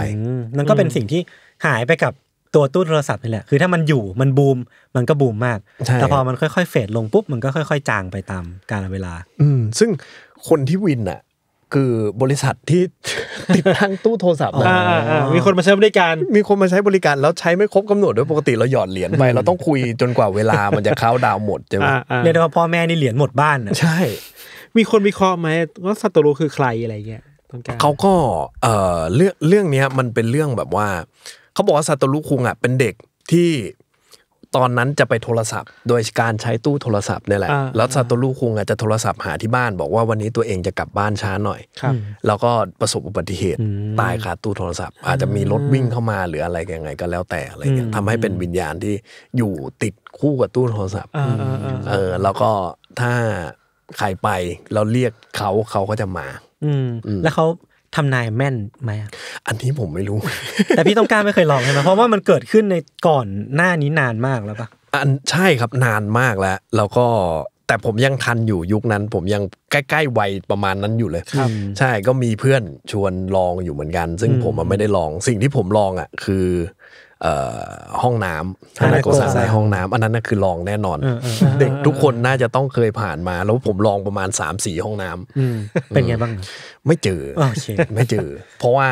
นั่นก็เป็นสิ่งที่หายไปกับตัวตู้โทรศัพท์นี่แหละ คือถ้ามันอยู่มันบูมมันก็บูมมาก แต่พอมันค่อยๆ เฟดลงปุ๊บมันก็ค่อย ๆ จางไปตามกาลเวลา อืมซึ่งคนที่วินอ่ะคือบริษัทที่ติดตั้งตู้โทรศัพท์ มีคนมาใช้บริการ มีคนมาใช้บริการแล้วใช้ไม่ครบกำหนดด้วยปกติเราหยอดเหรียญไปเราต้องคุยจนกว่าเวลามันจะเข้าดาวหมดใช่ไหมเรียกได้ว่าพ่อแม่นี่เหรียญหมดบ้านอ่ะ ใช่ มีคนวิเคราะห์ไหมว่าสัตรูคือใครอะไรเงี้ยเขาก็เอ่อเรื่องเรื่องนี้มันเป็นเรื่องแบบว่าเขาบอกว่าซาโตรุคุงอ่ะเป็นเด็กที่ตอนนั้นจะไปโทรศัพท์ โดยการใช้ตู้โทรศัพท์เนี่ยแหละแล้วซาโตรุคุงอาจจะโทรศัพท์หาที่บ้าน บอกว่าวันนี้ตัวเองจะกลับบ้านช้าหน่อยแล้วก็ประสบอุบัติเหตุ ตายคาตู้โทรศัพท์อาจจะมีรถวิ่งเข้ามาหรืออะไรยังไง ก็แล้วแต่อะไรเงี้ยทำให้เป็นวิญญาณที่อยู่ติดคู่กับตู้โทรศัพท์เออ แล้วก็ถ้าใครไปเราเรียกเขาเขาก็จะมาอืมแล้วเขาทำนายแม่นไหมอันนี้ผมไม่รู้แต่พี่ต้องการไม่เคยลองใช่ไหมเพราะว่ามันเกิดขึ้นในก่อนหน้านี้นานมากแล้วปะอันใช่ครับนานมากแล้ว แล้วก็แต่ผมยังทันอยู่ยุคนั้น ผมยังใกล้ๆวัยประมาณนั้นอยู่เลยใช่ก็มีเพื่อนชวนลองอยู่เหมือนกัน ซึ่งผมมันไม่ได้ลอง สิ่งที่ผมลองอ่ะคือห้องน้ำฮานาโกงในห้องน้ำ อันนั้นน่ะคือลองแน่นอนเด็กทุกคนน่าจะต้องเคยผ่านมา แล้วผมลองประมาณ3ามสี่ห้องน้ำเป็นไงบ้างไม่เจอไม่เจอ เพราะว่า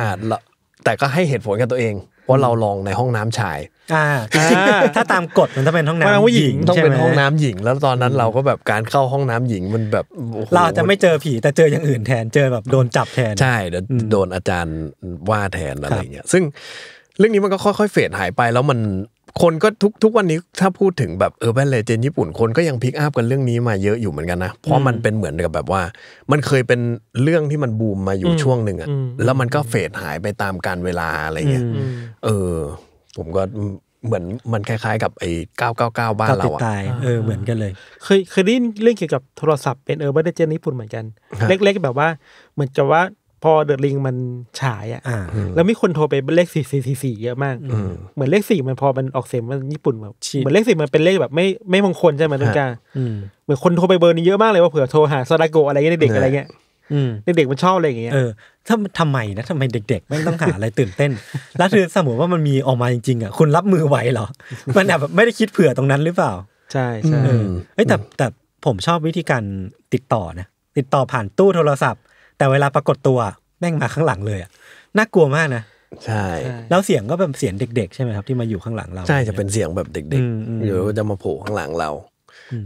แต่ก็ให้เหตุผลกับตัวเองว่าเราลองในห้องน้ำชาย อ่าถ้าตามกฎมันต้องเป็นห้องน้ำหญิงต้องเป็นห้องน้ำหญิง แล้วตอนนั้นเราก็แบบการเข้าห้องน้ำหญิงมันแบบเราจะไม่เจอผีแต่เจออย่างอื่นแทนเจอแบบโดนจับแทนใช่เดี๋ยวโดนอาจารย์ว่าแทนอะไรอย่างเงี้ยซึ่งเรื่องนี้มันก็ค่อยๆเฟดหายไป แล้วมันคนก็ทุกทุกวันนี้ถ้าพูดถึงแบบเออแบนเลเจนญี่ปุ่น คนก็ยังพิกอัพกันเรื่องนี้มาเยอะอยู่เหมือนกันนะเพราะมันเป็นเหมือนกับแบบว่า มันเคยเป็นเรื่องที่มันบูมมาอยู่ช่วงหนึ่งอะแล้วมันก็เฟดหายไปตามการเวลาอะไรเงี้ยเออผมก็เหมือนมันคล้าย ๆ กับไอ้999บ้านเราอะเออเหมือนกันเลยเคยเคยได้นเรื่องเกี่ยวกับโทรศัพท์เป็นเออแบนเลเจนญี่ปุ่นเหมือนกัน เล็ก ๆแบบว่าเหมือนจะว่าพอเดอะลิงมันฉายอ่ะแล้วมีคนโทรไปเลขสี่สี่สี่สี่เยอะมาก เหมือนเลขสี่มันพอมันออกเสียงมันญี่ปุ่นแบบเหมือนเลขสี่มันเป็นเลขแบบ ไม่ไม่มงคลใช่ไหมทุกงกาเหมือนคนโทรไปเบอร์นี้เยอะมากเลยว่าเผื่อโทรหาซาดาโกอะไรเงี้ยเด็กอะไรเงี้ยเด็กๆมันชอบอะไรอย่างเงี้ยเออถ้าทำไมนะทำไมเด็ก ๆ ไม่ต้องหาอะไรตื่นเต้น แล้วถือสมมติว่ามันมีออกมาจริงๆอ่ะคุณรับมือไหวเหรอ มันแบบไม่ได้คิดเผื่อตรงนั้นหรือเปล่า ใช่ใช่เอ้แต่แต่ผมชอบวิธีการติดต่อนะ ติดต่อผ่านตู้โทรศัพท์แต่เวลาปรากฏตัวแม่งมาข้างหลังเลยอะน่ากลัวมากนะใช่แล้วเสียงก็เป็นเสียงเด็ก ๆ ใช่ไหมครับที่มาอยู่ข้างหลังเราใช่จะเป็นเสียงแบบเด็กๆอยู่จะมาโผล่ข้างหลังเรา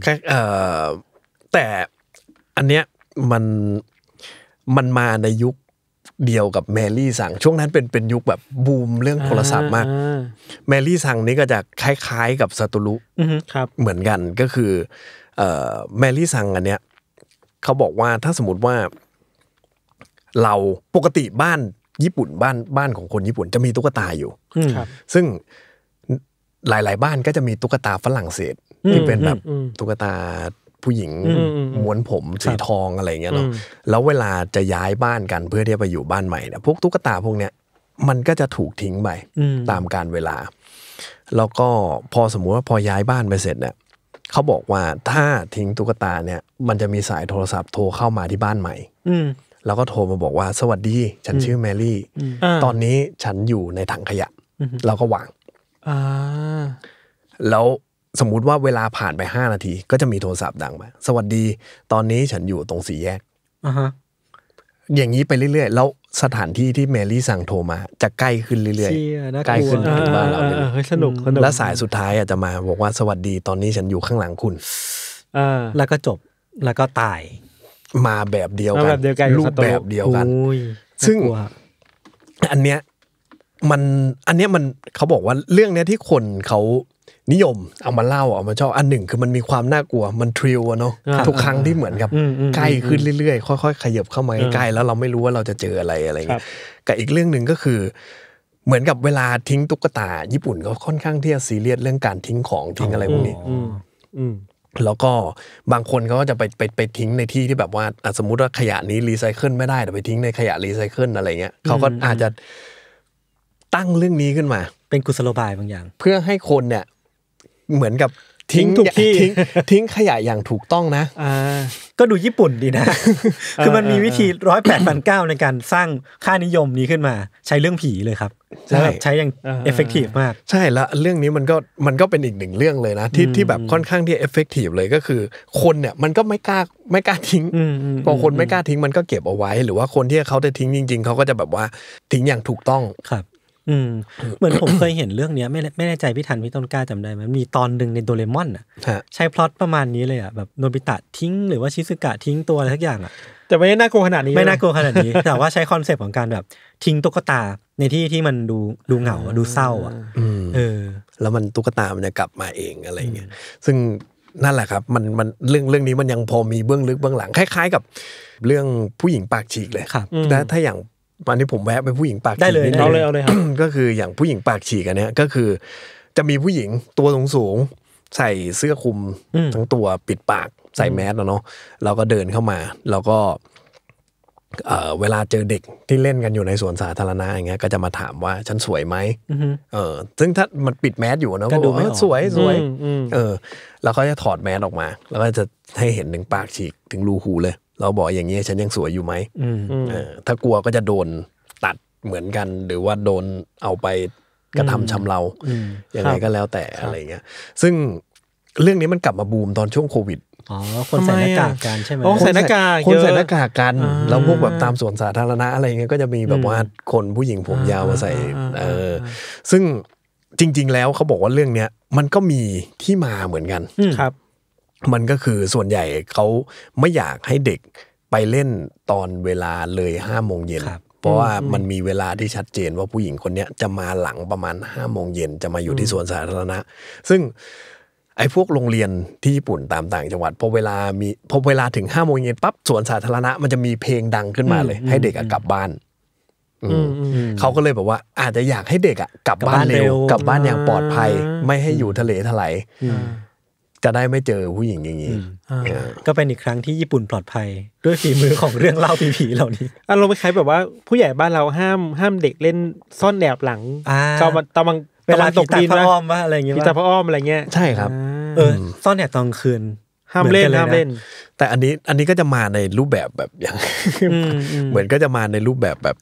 แค่เออแต่อันเนี้ยมันมันมาในยุคเดียวกับแมรี่สั่งช่วงนั้นเป็นเป็นยุคแบบบูมเรื่องโทรศัพท์มากแมรี่สั่งนี่ก็จะคล้าย ๆ กับสตูลุเหมือนกันก็คือ เออแมรี่สั่งอันเนี้ยเขาบอกว่าถ้าสมมติว่าเราปกติบ้านญี่ปุ่นบ้านบ้านของคนญี่ปุ่นจะมีตุ๊กตาอยู่ซึ่งหลาย ๆ บ้านก็จะมีตุ๊กตาฝรั่งเศสที่เป็นแบบตุ๊กตาผู้หญิงม้วนผมสีทองอะไรเงี้ยเนาะแล้วเวลาจะย้ายบ้านกันเพื่อที่จะไปอยู่บ้านใหม่เนี่ยพวกตุ๊กตาพวกเนี้ยมันก็จะถูกทิ้งไปตามการเวลาแล้วก็พอสมมุติว่าพอย้ายบ้านไปเสร็จเนี่ย เขาบอกว่าถ้าทิ้งตุ๊กตาเนี่ย มันจะมีสายโทรศัพท์โทรเข้ามาที่บ้านใหม่แล้วก็โทรมาบอกว่าสวัสดี ฉันชื่อแมรี่ตอนนี้ฉันอยู่ในถังขยะเราก็วางแล้วสมมุติว่าเวลาผ่านไปห้านาที ก็จะมีโทรศัพท์ดังมา สวัสดีตอนนี้ฉันอยู่ตรงสี่แยกอย่างนี้ไปเรื่อยๆแล้วสถานที่ที่แมรี่สั่งโทรมา จะใกล้ขึ้นเรื่อยๆใกล้ขึ้นถึงบ้านเราเลยสนุกสนุกและสายสุดท้ายอาจจะมา บอกว่าสวัสดีตอนนี้ฉันอยู่ข้างหลังคุณแล้วก็จบแล้วก็ตายมาแบบเดียวกันรูปแบบเดียวกันซึ่ง อันเนี้ย มัน อันเนี้ยมันเขาบอกว่าเรื่องเนี้ยที่คนเขานิยมเอามาเล่าเอามาชอบอันหนึ่งคือมันมีความน่ากลัวมันทริลเนาะทุกครั้งที่เหมือนกับใกล้ ขึ้นเรื่อยๆค่อยๆขยับเข้ามาใกล้แล้วเราไม่รู้ว่าเราจะเจออะไรอะไรเงี้ยกับอีกเรื่องหนึ่งก็คือ เหมือนกับเวลาทิ้งตุ๊กตา ญี่ปุ่นก็ค่อนข้างที่จะซีเรียสเรื่องการทิ้งของทิ้งอะไรพวกนี้แล้วก็บางคนเขาก็จะไปไปไปทิ้งในที่ที่แบบว่า สมมติว่าขยะนี้รีไซเคิลไม่ได้แต่ไปทิ้งในขยะรีไซเคิลอะไรเงี้ยเขาก็อาจจะตั้งเรื่องนี้ขึ้นมา เป็นกุศโลบายบางอย่าง เพื่อให้คนเนี่ยเหมือนกับทิ้งทุกที่ ทิ้งขยะอย่างถูกต้องนะก็ดูญี่ปุ่นดีนะ คือมันมีวิธีร้อยแปดพันเก้าในการสร้างค่านิยมนี้ขึ้นมา ใช้เรื่องผีเลยครับใช่ใช้อย่างเอฟเฟกตีฟมาก ใช่แล้วเรื่องนี้มันก็มันก็เป็นอีกหนึ่งเรื่องเลยนะที่ที่แบบค่อนข้างที่เอฟเฟกตีฟเลยก็คือคนเนี่ยมันก็ไม่กล้าไม่กล้าทิ้งพอคนไม่กล้าทิ้งมันก็เก็บเอาไว้ หรือว่าคนที่เขาจะทิ้งจริง ๆเขาก็จะแบบว่าทิ้งอย่างถูกต้องครับอืมเหมือนผมเคยเห็นเรื่องเนี้ยไม่ไม่แน่ใจพี่ทันพี่ต้นกล้าจำได้ไหมมีตอนหนึ่งในโดเรมอนอ่ะใช้พล็อตประมาณนี้เลยอ่ะแบบโนบิตะทิ้ง หรือว่าชิสึกะทิ้งตัวอะไรทักอย่างอ่ะแต่ไม่ได้น่ากลัวขนาดนี้ไม่น่ากลัวขนาดนี้แต่ว่าใช้คอนเซปต์ของการแบบทิ้งตุ๊กตาในที่ที่มันดูดูเหงาดูเศร้าอ่ะเออ แล้วมันตุ๊กตามันจะกลับมาเองอะไรเงี้ยซึ่งนั่นแหละครับมันมันเรื่องเรื่องนี้มันยังพอมีเบื้องลึกเบื้องหลังคล้าย ๆ กับเรื่องผู้หญิงปากฉีกเลยครับแต่ถ้าอย่างวันนี้ผมแวะไปผู้หญิงปากฉด้เลเอาเลยเอาเลยครับก็คืออย่างผู้หญิงปากฉีกอันเนี้ยก็คือ จะมีผู้หญิงตัวสูงสูงใส่เสื้อคลุมทั้งตัวปิดปากใส่แมสเนาะเราก็เดินเข้ามา แล้วก็เวลาเจอเด็กที่เล่นกันอยู่ในสวนสาธารณะอย่างเงี้ยก็จะมาถามว่าฉันสวยไหมเออซึ่งถ้ามันปิดแมสอยู่นะก็ดูไม่สวยสวยเออ แล้วก็จะถอดแมสออกมา แล้วก็จะให้เห็นถึงปากฉีกถึงรูหูเลยเราบอกอย่างนี้ฉันยังสวยอยู่ไหมถ้ากลัวก็จะโดนตัดเหมือนกันหรือว่าโดนเอาไปกระทำชำเราอย่างไรก็แล้วแต่อะไรเงี้ย ซึ่งเรื่องนี้มันกลับมาบูมตอนช่วงโควิดอ๋อคนใส่หน้ากากกันใช่ไหมคนใส่หน้ากากคนใส่หน้ากากกันแล้วพวกแบบตามสวนสาธารณะอะไรเงี้ยก็จะมีแบบว่าคนผู้หญิงผมยาวมาใส่เออซึ่งจริง ๆ แล้วเขาบอกว่าเรื่องเนี้ยมันก็มีที่มาเหมือนกันครับมันก็คือส่วนใหญ่เขาไม่อยากให้เด็กไปเล่นตอนเวลาเลยห้าโมงเย็นเพราะว่ามันมีเวลาที่ชัดเจนว่าผู้หญิงคนนี้จะมาหลังประมาณห้าโมงเย็นจะมาอยู่ที่สวนสาธารณะ ซึ่งไอ้พวกโรงเรียนที่ญี่ปุ่นตามต่างจังหวัดพอเวลามีพอเวลาถึงห้าโมงเย็นปั๊บสวนสาธารณะมันจะมีเพลงดังขึ้นมาเลย ให้เด็กกลับบ้านเขาก็เลยแบบว่า อาจจะอยากให้เด็กอ่ะกลับบ้านเร็วกลับบ้านอย่างปลอดภัยไม่ให้อยู่ทะเลถลายจะได้ไม่เจอผู้หญิงอย่างนี้ก็เป็นอีกครั้งที่ญี่ปุ่นปลอดภัยด้วยฝีมือของเรื่องเล่าผีๆเหล่านี้อารมณ์คล้ายแบบว่า ผู้ใหญ่บ้านเราห้ามห้ามเด็กเล่น ซ่อนแอบหลังตะวันตะวันเวลาตกดินนะอ้อมอะไรเงี้ยตาพอ้อมอะไรเงี้ยใช่ครับ เออซ่อนแอบตอนคืน ห้ามเล่นห้ามเล่น แต่อันนี้อันนี้ก็จะมาในรูปแบบแบบอย่าง เหมือนก็จะมาในรูปแบบแบบ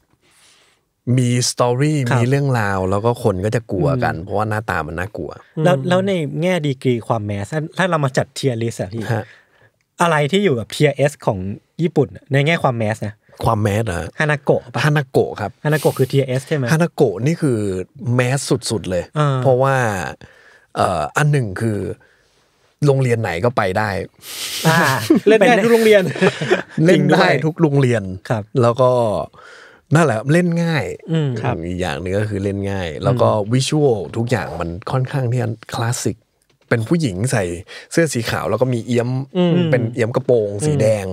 มีสตอรี่มีเรื่องราวแล้วก็คนก็จะกลัวกันเพราะว่าหน้าตามันน่ากลัว แล้วแล้วในแง่ดีกรีความแมส ถ้าเรามาจัดเทียร์ลิสอะพี่อะไรที่อยู่แบบเทียร์เอสของญี่ปุ่นในแง่ความแมสนะความแมสเหรอฮะฮานาโกะปะฮานาโกะครับฮานาโกะคือเทียร์เอสใช่ไหมฮานาโกะนี่คือแมสสุดๆเลยเพราะว่าเอ่ออันหนึ่งคือ โรงเรียนไหนก็ไปได้เล่นได้ทุกโรงเรียนเล่นได้ทุกโรงเรียนครับแล้วก็นั่นแหละเล่นง่ายอีกอย่างหนึ่งก็คือเล่นง่าย แล้วก็วิชวลทุกอย่างมันค่อนข้างที่จะคลาสสิกเป็นผู้หญิงใส่เสื้อสีขาวแล้วก็มีเอี้ยมเป็นเอี้ยมกระโปรง สีแดง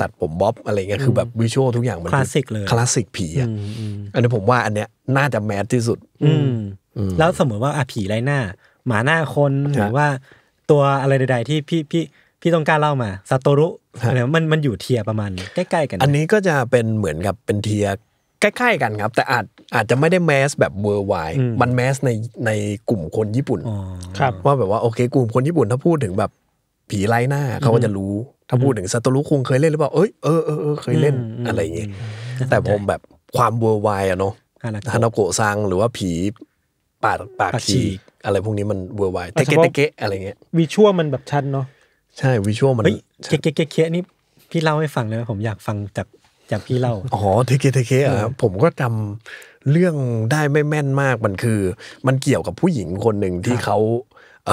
ตัดผมบ๊อบอะไรเงี้ยคือแบบวิชวลทุกอย่างมันคลาสสิกเลยคลาสสิกผีอ่ะอันนี้ผมว่าอันเนี้ยน่าจะแมสที่สุดอืแล้วสมมติว่าอผีไรหน้า หมาหน้าคนหรือว่า ตัวอะไรใดๆที่พี่พี่พี่ต้องการเล่ามาซาโตรุอะไรมันมันอยู่เทียประมาณ ใกล้ ๆ กัน อันนี้ก็จะเป็นเหมือนกับเป็นเทียใกล้ๆกันครับ แต่อาจอาจจะไม่ได้แมสแบบเวอร์ไวมันแมสในในกลุ่มคนญี่ปุ่นครับว่าแบบว่าโอเค กลุ่มคนญี่ปุ่นถ้าพูดถึงแบบผีไร้หน้าเขาก็จะรู้ถ้าพูดถึงซาโตรุคุงเคยเล่นหรือเปล่าเอ้ยเออเออเคยเล่นอะไรอย่างเงี้ยแต่ผมแบบความเวอร์ไวอะเนาะฮานาโกะซังหรือว่าผีปากปากฉีกอะไรพวกนี้มันเวอร์ไวเตเกเตเกะอะไรเงี้ยวิชวลมันแบบชันเนาะใช่วิชวลมันเกเกเกเนี่พี่เล่าให้ฟังเลยผมอยากฟังจากจากพี่เล่า อ๋อเทเคเทเคอ่ะผมก็จาเรื่องได้ไม่แม่นมาก มันคือ มันเกี่ยวกับผู้หญิงคนหนึ่งที่เขาเ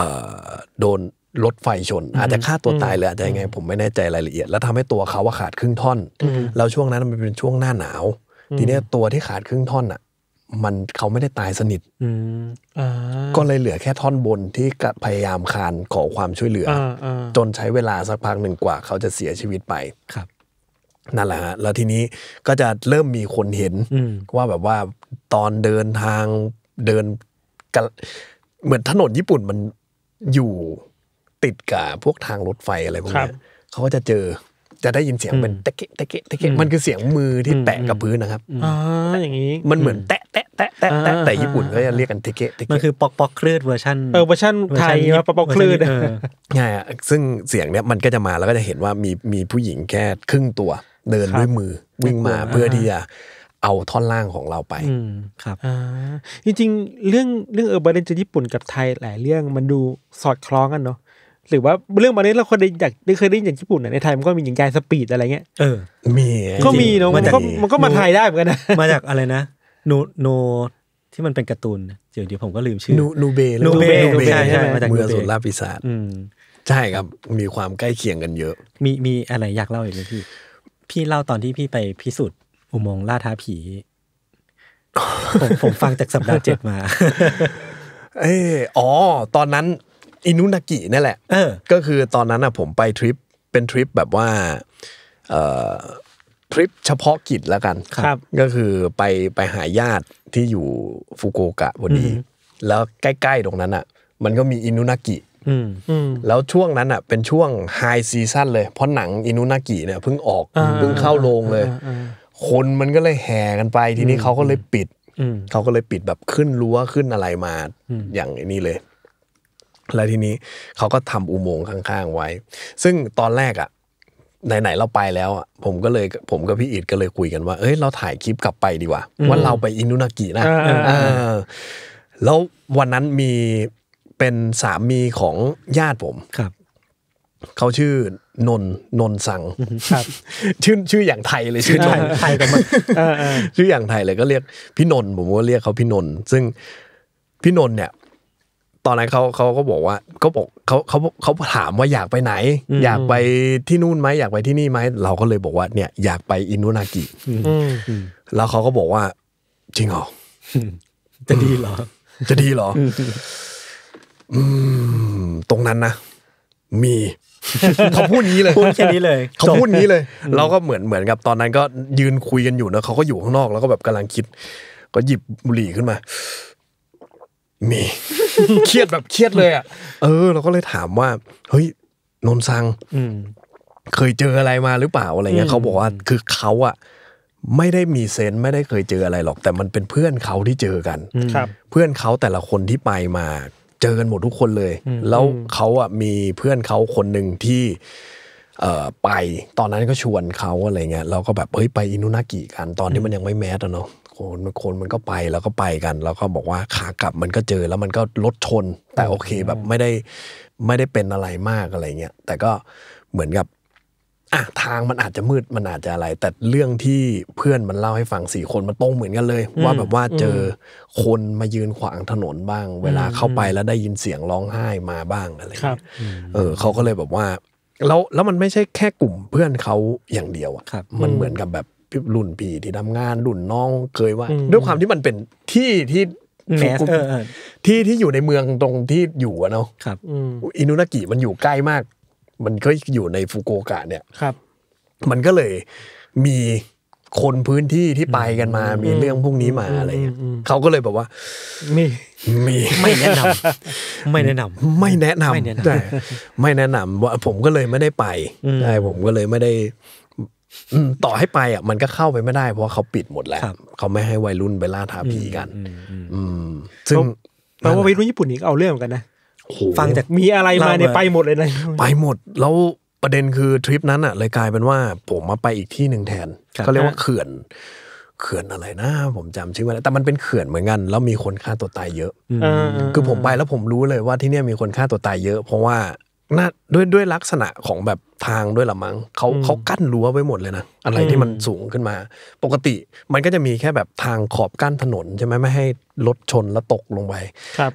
โดนรถไฟชน อาจจะฆ่าตัวตายเลยอาจจะยังไง ผมไม่แน่ใจรายละเอียด แล้วทำให้ตัวเขาว่าขาดครึ่งท่อน แล้วช่วงนั้นมันเป็นช่วงหน้าหนาว ทีนี้ตัวที่ขาดครึ่งท่อนอ่ะ มันเขาไม่ได้ตายสนิทก็เลยเหลือแค่ท่อนบนที่พยายามคานขอความช่วยเหลือ จนใช้เวลาสักพักหนึ่งกว่าเขาจะเสียชีวิตไปครับนั่นแหละฮะแล้วทีนี้ก็จะเริ่มมีคนเห็นว่าแบบว่าตอนเดินทางเดินกันเหมือนถนนญี่ปุ่นมันอยู่ติดกับพวกทางรถไฟอะไรพวกนี้เขาก็จะเจอจะได้ยินเสียงเป็นเตะเกะเตะเกะเตะเกะมันคือเสียงมือที่แตะกับพื้นนะครับอ๋ออย่างนี้มันเหมือนแตะแตะแตะแตะแตะแต่ญี่ปุ่นก็จะเรียกกันเตะเกะเตะเกะมันคือปอกปอกคลื่นเวอร์ชันเออเวอร์ชันไทยว่าปอกปอกคลื่นใช่ซึ่งเสียงเนี้ยมันก็จะมาแล้วก็จะเห็นว่ามีมีผู้หญิงแค่ครึ่งตัวเดินด้วยมือวิ่งมาเพื่อที่จะเอาท่อนล่างของเราไปครับจริงๆเรื่องเรื่องเออร์บาเลนจะญี่ปุ่นกับไทยหลายเรื่องมันดูสอดคล้องกันเนาะ หรือว่าเรื่องบาเลนเราคนได้จากได้เคยได้ยินจากญี่ปุ่นในไทยมันก็มีอย่างยายสปีดอะไรเงี้ยเออมีก็มีเนาะมันก็มันก็มาไทยได้เหมือนกันนะมาจากอะไรนะโนโนที่มันเป็นการ์ตูนเดี๋ยวเดี๋ยวผมก็ลืมชื่อนูเบนูเบใช่ใช่ มาจากเมืองสุราปิศาจใช่ครับมีความใกล้เคียงกันเยอะ มีมีอะไรอยากเล่าอีกไหมพี่พี่เล่าตอนที่พี่ไปพิสูจน์อุโมงค์ล่าท้าผีผมผมฟังจากสัปดาห์เจ็ดมา เอออ๋อ ตอนนั้นอินุนากินั่นแหละเออก็คือตอนนั้นอ่ะผมไปทริปเป็นทริปแบบว่าเอ่อทริปเฉพาะกิจแล้วกัน ครับ ก็คือไปไปหาญาติที่อยู่ฟุกุโอกะพอดีแล้วใกล้ๆตรงนั้นอ่ะ มันก็มีอินุนากิแล้วช่วงนั้นอ่ะเป็นช่วงไฮซีซั่นเลย เพราะหนังอินุนากิเนี่ยเพิ่งออกเพิ่งเข้าโรงเลยคนมันก็เลยแห่กันไป ทีนี้เขาก็เลยปิดเขาก็เลยปิดแบบขึ้นรั้วขึ้นอะไรมาอย่างนี้เลย แล้วทีนี้เขาก็ทำอุโมงค์ข้าง ๆ ไว้ ซึ่งตอนแรกอ่ะไหนๆเราไปแล้วอ่ะผมก็เลย ผมกับพี่อิดก็เลยคุยกันว่า เอ้ย เราถ่ายคลิปกลับไปดีกว่า ว่าเราไปอินุนากินะแล้ววันนั้นมีเป็นสามีของญาติผมครับเขาชื่อนนนนสังครับ ชื่อชื่ออย่างไทยเลยชื่อไทยไทยกันมาชื่ออย่างไทยเลยก็เรียกพี่นนผมก็เรียกเขาพี่นน ซึ่งพี่นนเนี่ย ตอนนั้นเขาเขาก็บอกว่าเขาบอกเขาเขาเขาถามว่าอยากไปไหน อยากไปที่นู่นไหมอยากไปที่นี่ไหมเราก็เลยบอกว่าเนี่ยอยากไปอินุนากิแล้วเขาก็บอกว่า จริงเหรอ จะดีเหรอจะดีเหรอตรงนั้นนะมี เขาพูดนี้เลยพูดแค่นี้เลย เขาพูดนี้เลย เราก็เหมือนเหมือนกับตอนนั้นก็ยืนคุยกันอยู่นะเขาก็อยู่ข้างนอกแล้วก็แบบกำลังคิด ก็หยิบบุหรี่ขึ้นมา มีเครียดแบบเครียดเลยอ่ะเออเราก็เลยถามว่าเฮ้ยนนซังเคยเจออะไรมาหรือเปล่าอะไรเงี้ยเขาบอกว่าคือเขาอ่ะไม่ได้มีเซนไม่ได้เคยเจออะไรหรอก แต่มันเป็นเพื่อนเขาที่เจอกันเพื่อนเขาแต่ละคนที่ไปมาเจอกันหมดทุกคนเลย แล้วเขาอ่ะมีเพื่อนเขาคนหนึ่งที่เอไป ตอนนั้นก็ชวนเขาอะไรเงี้ยเราก็แบบเฮ้ยไปอินุนากิกัน ตอนที่มันยังไม่แมสอะเนาะคนคนมันก็ไปแล้วก็ไปกัน แล้วก็บอกว่าขากลับมันก็เจอแล้วมันก็รถชน แต่โอเคแบบไม่ได้ไม่ได้เป็นอะไรมากอะไรเงี้ย แต่ก็เหมือนกับอ่ะทางมันอาจจะมืดมันอาจจะอะไร แต่เรื่องที่เพื่อนมันเล่าให้ฟังสี่คนมันตรงเหมือนกันเลยว่าแบบว่าเจอคนมายืนขวางถนนบ้าง เวลาเข้าไปแล้วได้ยินเสียงร้องไห้มาบ้างอะไรครับเออเขาก็เลยแบบว่าแล้วแล้วมันไม่ใช่แค่กลุ่มเพื่อนเขาอย่างเดียวอ่ะมันเหมือนกับแบบรุ่นพี่ที่ทำงานรุ่นน้องเคยว่า ด้วยความที่มันเป็นที่ที่แมที่ที่อยู่ในเมืองตรงที่อยู่อะเนาะอินุนากิมันอยู่ใกล้มากมันก็อยู่ในฟุกุโอกะ เนี่ย ครับ มันก็เลยมีคนพื้นที่ที่ไปกันมา มีเรื่องพวกนี้มาอะไรเงี้ยเขาก็เลยบอกว่ามีมีไม่แนะนำ ไม่แนะนำไม่แนะนำแต่ไม่แนะนำว่าผมก็เลยไม่ได้ไปใช่ผมก็เลยไม่ได้ต่อให้ไปอ่ะมันก็เข้าไปไม่ได้เพราะเขาปิดหมดแล้ว เขาไม่ให้วัยรุ่นไปล่าท้าผีกันอืมซึ่งแปลว่าวัยรุ่นญี่ปุ่นนี่เอาเรื่องกันนะฟังจากมีอะไรมาเนี่ยไปหมดเลยนะไปหมด แล้วประเด็นคือทริปนั้นอ่ะเลยกลายเป็นว่าผมมาไปอีกที่หนึ่งแทนเขาเรียกว่าเขื่อน เขื่อนอะไรนะผมจำชื่อไม่ได้แต่มันเป็นเขื่อนเหมือนกันแล้วมีคนฆ่าตัวตายเยอะคือผมไปแล้วผมรู้เลยว่าที่เนี่ยมีคนฆ่าตัวตายเยอะ เพราะว่าน่าด้วยด้วยลักษณะของแบบทางด้วยละมั้งเขาเขากั้นรั้วไว้หมดเลยนะอะไรที่มันสูงขึ้นมา ปกติ มันก็จะมีแค่แบบทางขอบกั้นถนนใช่ไหมไม่ให้รถชนแล้วตกลงไป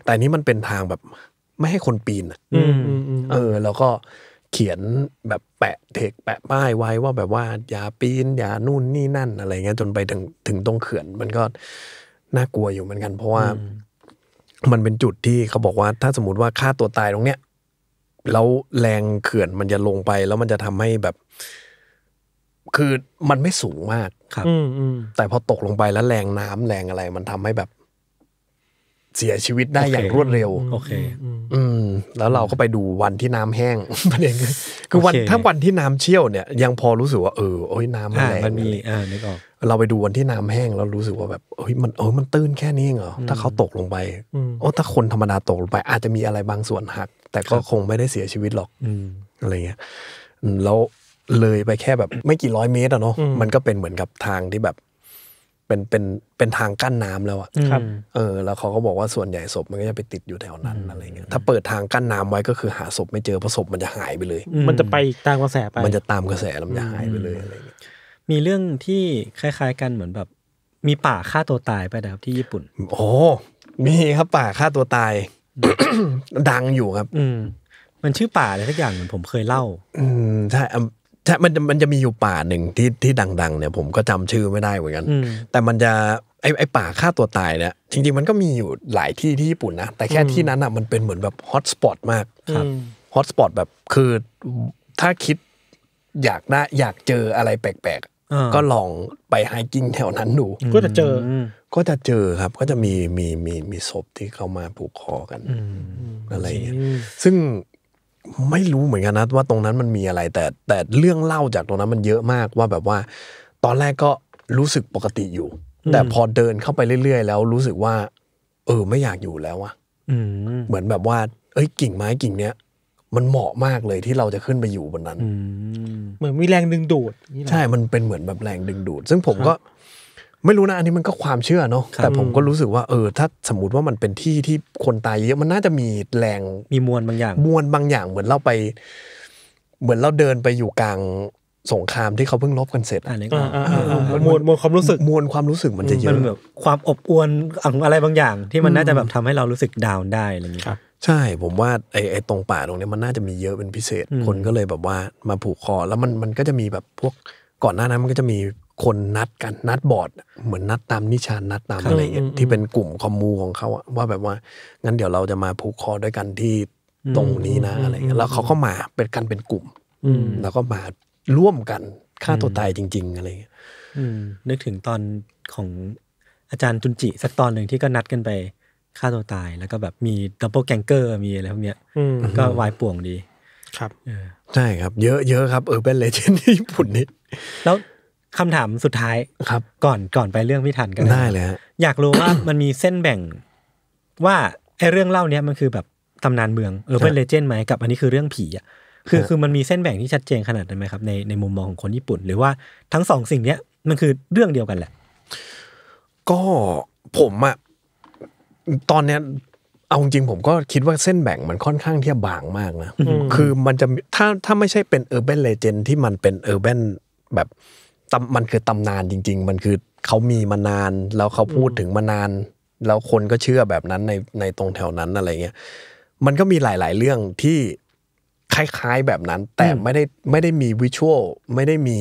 แต่นี้มันเป็นทางแบบไม่ให้คนปีนอ่ะเออ แล้วก็เขียนแบบแปะเทกแปะป้ายไว้ว่าแบบว่า อย่าปีน อย่านู่นนี่นั่นอะไรเงี้ยจนไปถึงถึงตรงเขื่อน มันก็น่ากลัวอยู่เหมือนกัน เพราะว่า มันเป็นจุดที่เขาบอกว่า ถ้าสมมติว่าฆ่าตัวตายตรงเนี้ยแล้วแรงเขื่อนมันจะลงไปแล้วมันจะทำให้แบบ คือมันไม่สูงมากครับแต่พอตกลงไปแล้วแรงน้ำแรงอะไร มันทำให้แบบเสียชีวิตได้อย่างรวดเร็ว โอเค อืม แล้วเราก็ไปดูวันที่น้ำแห้งประเด็นคือวันถ้าวันที่น้ำเชี่ยวเนี่ยยังพอรู้สึกว่าเออโอ้ยน้ำมันแรงมันมีอ่านึกออกเราไปดูวันที่น้ำแห้งแล้วรู้สึกว่าแบบเฮ้ยมันเออมันตื้นแค่นี้เหรอ ถ้าเขาตกลงไปโอ้ถ้าคนธรรมดาตกลงไป อาจจะมีอะไรบางส่วนหัก แต่ก็คงไม่ได้เสียชีวิตหรอกอะไรเงี้ย แล้วเลยไปแค่แบบไม่กี่ร้อยเมตรอะเนาะ มันก็เป็นเหมือนกับทางที่แบบเป็นเป็นเป็นทางกั้นน้ำแล้วอะ่ะเออ แล้วเขาก็บอกว่าส่วนใหญ่ศพมันก็จะไปติดอยู่แถวนั้นอะไรเงี้ย ถ้าเปิดทางกั้นน้ำไว้ก็คือหาศพไม่เจอ เพราะศพมันจะหายไปเลย มันจะไปตามกระแสไปมันจะตามกระแสแล้วมันจะหายไปเลยอะไรเงี้ยมีเรื่องที่คล้าย ๆกันเหมือนแบบ มีป่าฆ่าตัวตายไปนะครับที่ญี่ปุ่น โอ้ มีครับป่าฆ่าตัวตายดังอยู่ครับ อืมันชื่อป่าอะไรสักอย่างเหมือนผมเคยเล่า อืมใช่ช่มันมันจะมีอยู่ป่าหนึ่งที่ที่ดัง ๆ เนี่ย ผมก็จำชื่อไม่ได้เหมือนกันแต่มันจะไอไอป่าฆ่าตัวตายเนี่ย จริงๆมันก็มีอยู่หลายที่ที่ญี่ปุ่นนะ แต่แค่ที่นั้นอ่ะมันเป็นเหมือนแบบฮอตสปอตมากครับฮอตสปอตแบบคือถ้าคิดอยากนะ อยากเจออะไรแปลกๆ ก็ลองไปไฮกิ้งแถวนั้นดู ก็จะเจอ ก็จะเจอครับก็จะมี มี มีมีศพที่เขามาผูกคอกันอะไรอย่างเงี้ยซึ่งไม่รู้เหมือนกันนะว่าตรงนั้นมันมีอะไร แต่แต่เรื่องเล่าจากตรงนั้นมันเยอะมากว่าแบบว่า ตอนแรกก็รู้สึกปกติอยู่ แต่พอเดินเข้าไปเรื่อยๆ แล้วรู้สึกว่า เออไม่อยากอยู่แล้วอะเหมือนแบบว่า เอ้ยกิ่งไม้กิ่งเนี้ย มันเหมาะมากเลยที่เราจะขึ้นไปอยู่บนนั้นเหมือนมีแรงดึงดูด ใช่ มันเป็นเหมือนแบบแรงดึงดูด ซึ่งผมก็ไม่รู้นะอันนี้มันก็ความเชื่อเนาะแต่ผมก็รู้สึกว่าเออถ้าสมมติว่ามันเป็นที่ที่คนตายเยอะมันน่าจะมีแรงมีมวลบางอย่าง มวลบางอย่าง เหมือนเราไปเหมือนเราเดินไปอยู่กลางสงครามที่เขาเพิ่งลบกันเสร็จอันนี้ก็มวลมวลความรู้สึกมวลความรู้สึกมันจะเยอะมันแบบความอบอวลอะไรบางอย่าง ที่มันน่าจะแบบทำให้เรารู้สึกดาวน์ได้อะไรอย่างนี้ครับ ใช่ ผมว่าไอ้ไอ้ตรงป่าตรงนี้มันน่าจะมีเยอะเป็นพิเศษคนก็เลยแบบว่ามาผูกคอแล้วมันมันก็จะมีแบบพวกก่อนหน้านั้นมันก็จะมีคนนัดกันนัดบอร์ด เหมือนนัดตามนิชานนัดตามอะไรเงี้ยที่เป็นกลุ่มคอมมูของเขาว่าแบบว่า งั้นเดี๋ยวเราจะมาผูกคอด้วยกันที่ตรงนี้นะ อะไรเงี้ยแล้วเขาก็มาเป็นกันเป็นกลุ่มแล้วก็มาร่วมกันฆ่าตัวตายจริง ๆ อะไรเงี้ยนึกถึงตอนของอาจารย์จุนจิ สักตอนหนึ่งที่ก็นัดกันไปฆ่าตัวตายแล้วก็แบบมีดับเบิลแกงเกอร์มีอะไรพวกเนี้ยก็วายป่วงดี ครับใช่ครับเยอะเยอะครับ เออเป็นเลเจนด์ญี่ปุ่นนี่แล้วคำถามสุดท้ายครับ ก่อนก่อนไปเรื่องพี่ทันกันได้เลยอยากรู้ว่ามันมีเส้นแบ่งว่าไอเรื่องเล่าเนี้ยมันคือแบบตำนานเมืองเออเป็นเลเจนด์ไหมกับ อันนี้คือเรื่องผีอ่ะคือคือมันมีเส้นแบ่งที่ชัดเจนขนาดนั้นไหมครับ ในในมุมมองของคนญี่ปุ่นหรือว่าทั้งสองสิ่งเนี้ยมันคือเรื่องเดียวกันแหละ ก็ผมอะตอนเนี้ยเอาจริงผมก็คิดว่าเส้นแบ่งมันค่อนข้างที่จะบางมากนะคือมันจะถ้าถ้าไม่ใช่เป็นเออร์เบนเลเจนที่มันเป็นเออร์เบนแบบมันคือตำนานจริง ๆ มันคือเขามีมานาน แล้วเขาพูดถึงมานาน แล้วคนก็เชื่อแบบนั้นในในตรงแถวนั้นอะไรเงี้ย มันก็มีหลาย ๆ เรื่องที่คล้ายๆแบบนั้น แต่ไม่ได้ไม่ได้มีวิชวลไม่ได้มี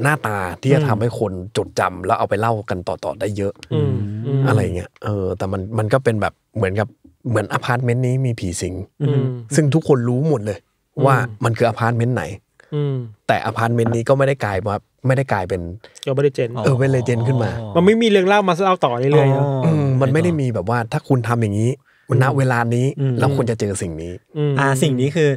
หน้าตาที่จะทำให้คนจดจำแล้วเอาไปเล่ากันต่อๆได้เยอะอะไรเงี้ยเออ แต่มันมันก็เป็นแบบเหมือนกับเหมือนอพาร์ตเมนต์นี้มีผีสิงซึ่งทุกคนรู้หมดเลย ว่ามันคืออพาร์ตเมนต์ไหนแต่อพาร์ตเมนต์นี้ก็ไม่ได้กลายมาไม่ได้กลายเป็นังไม่ได้เจนเออเป็นเลเจนขึ้นมา มันไม่มีเรื่องเล่ามาเล่าต่อเรื่อยมันไม่ได้มีแบบว่าถ้าคุณทำอย่างนี้ณเวลานี้เราควรจะเจอสิ่งนี้อ่าสิ่งนี้คือ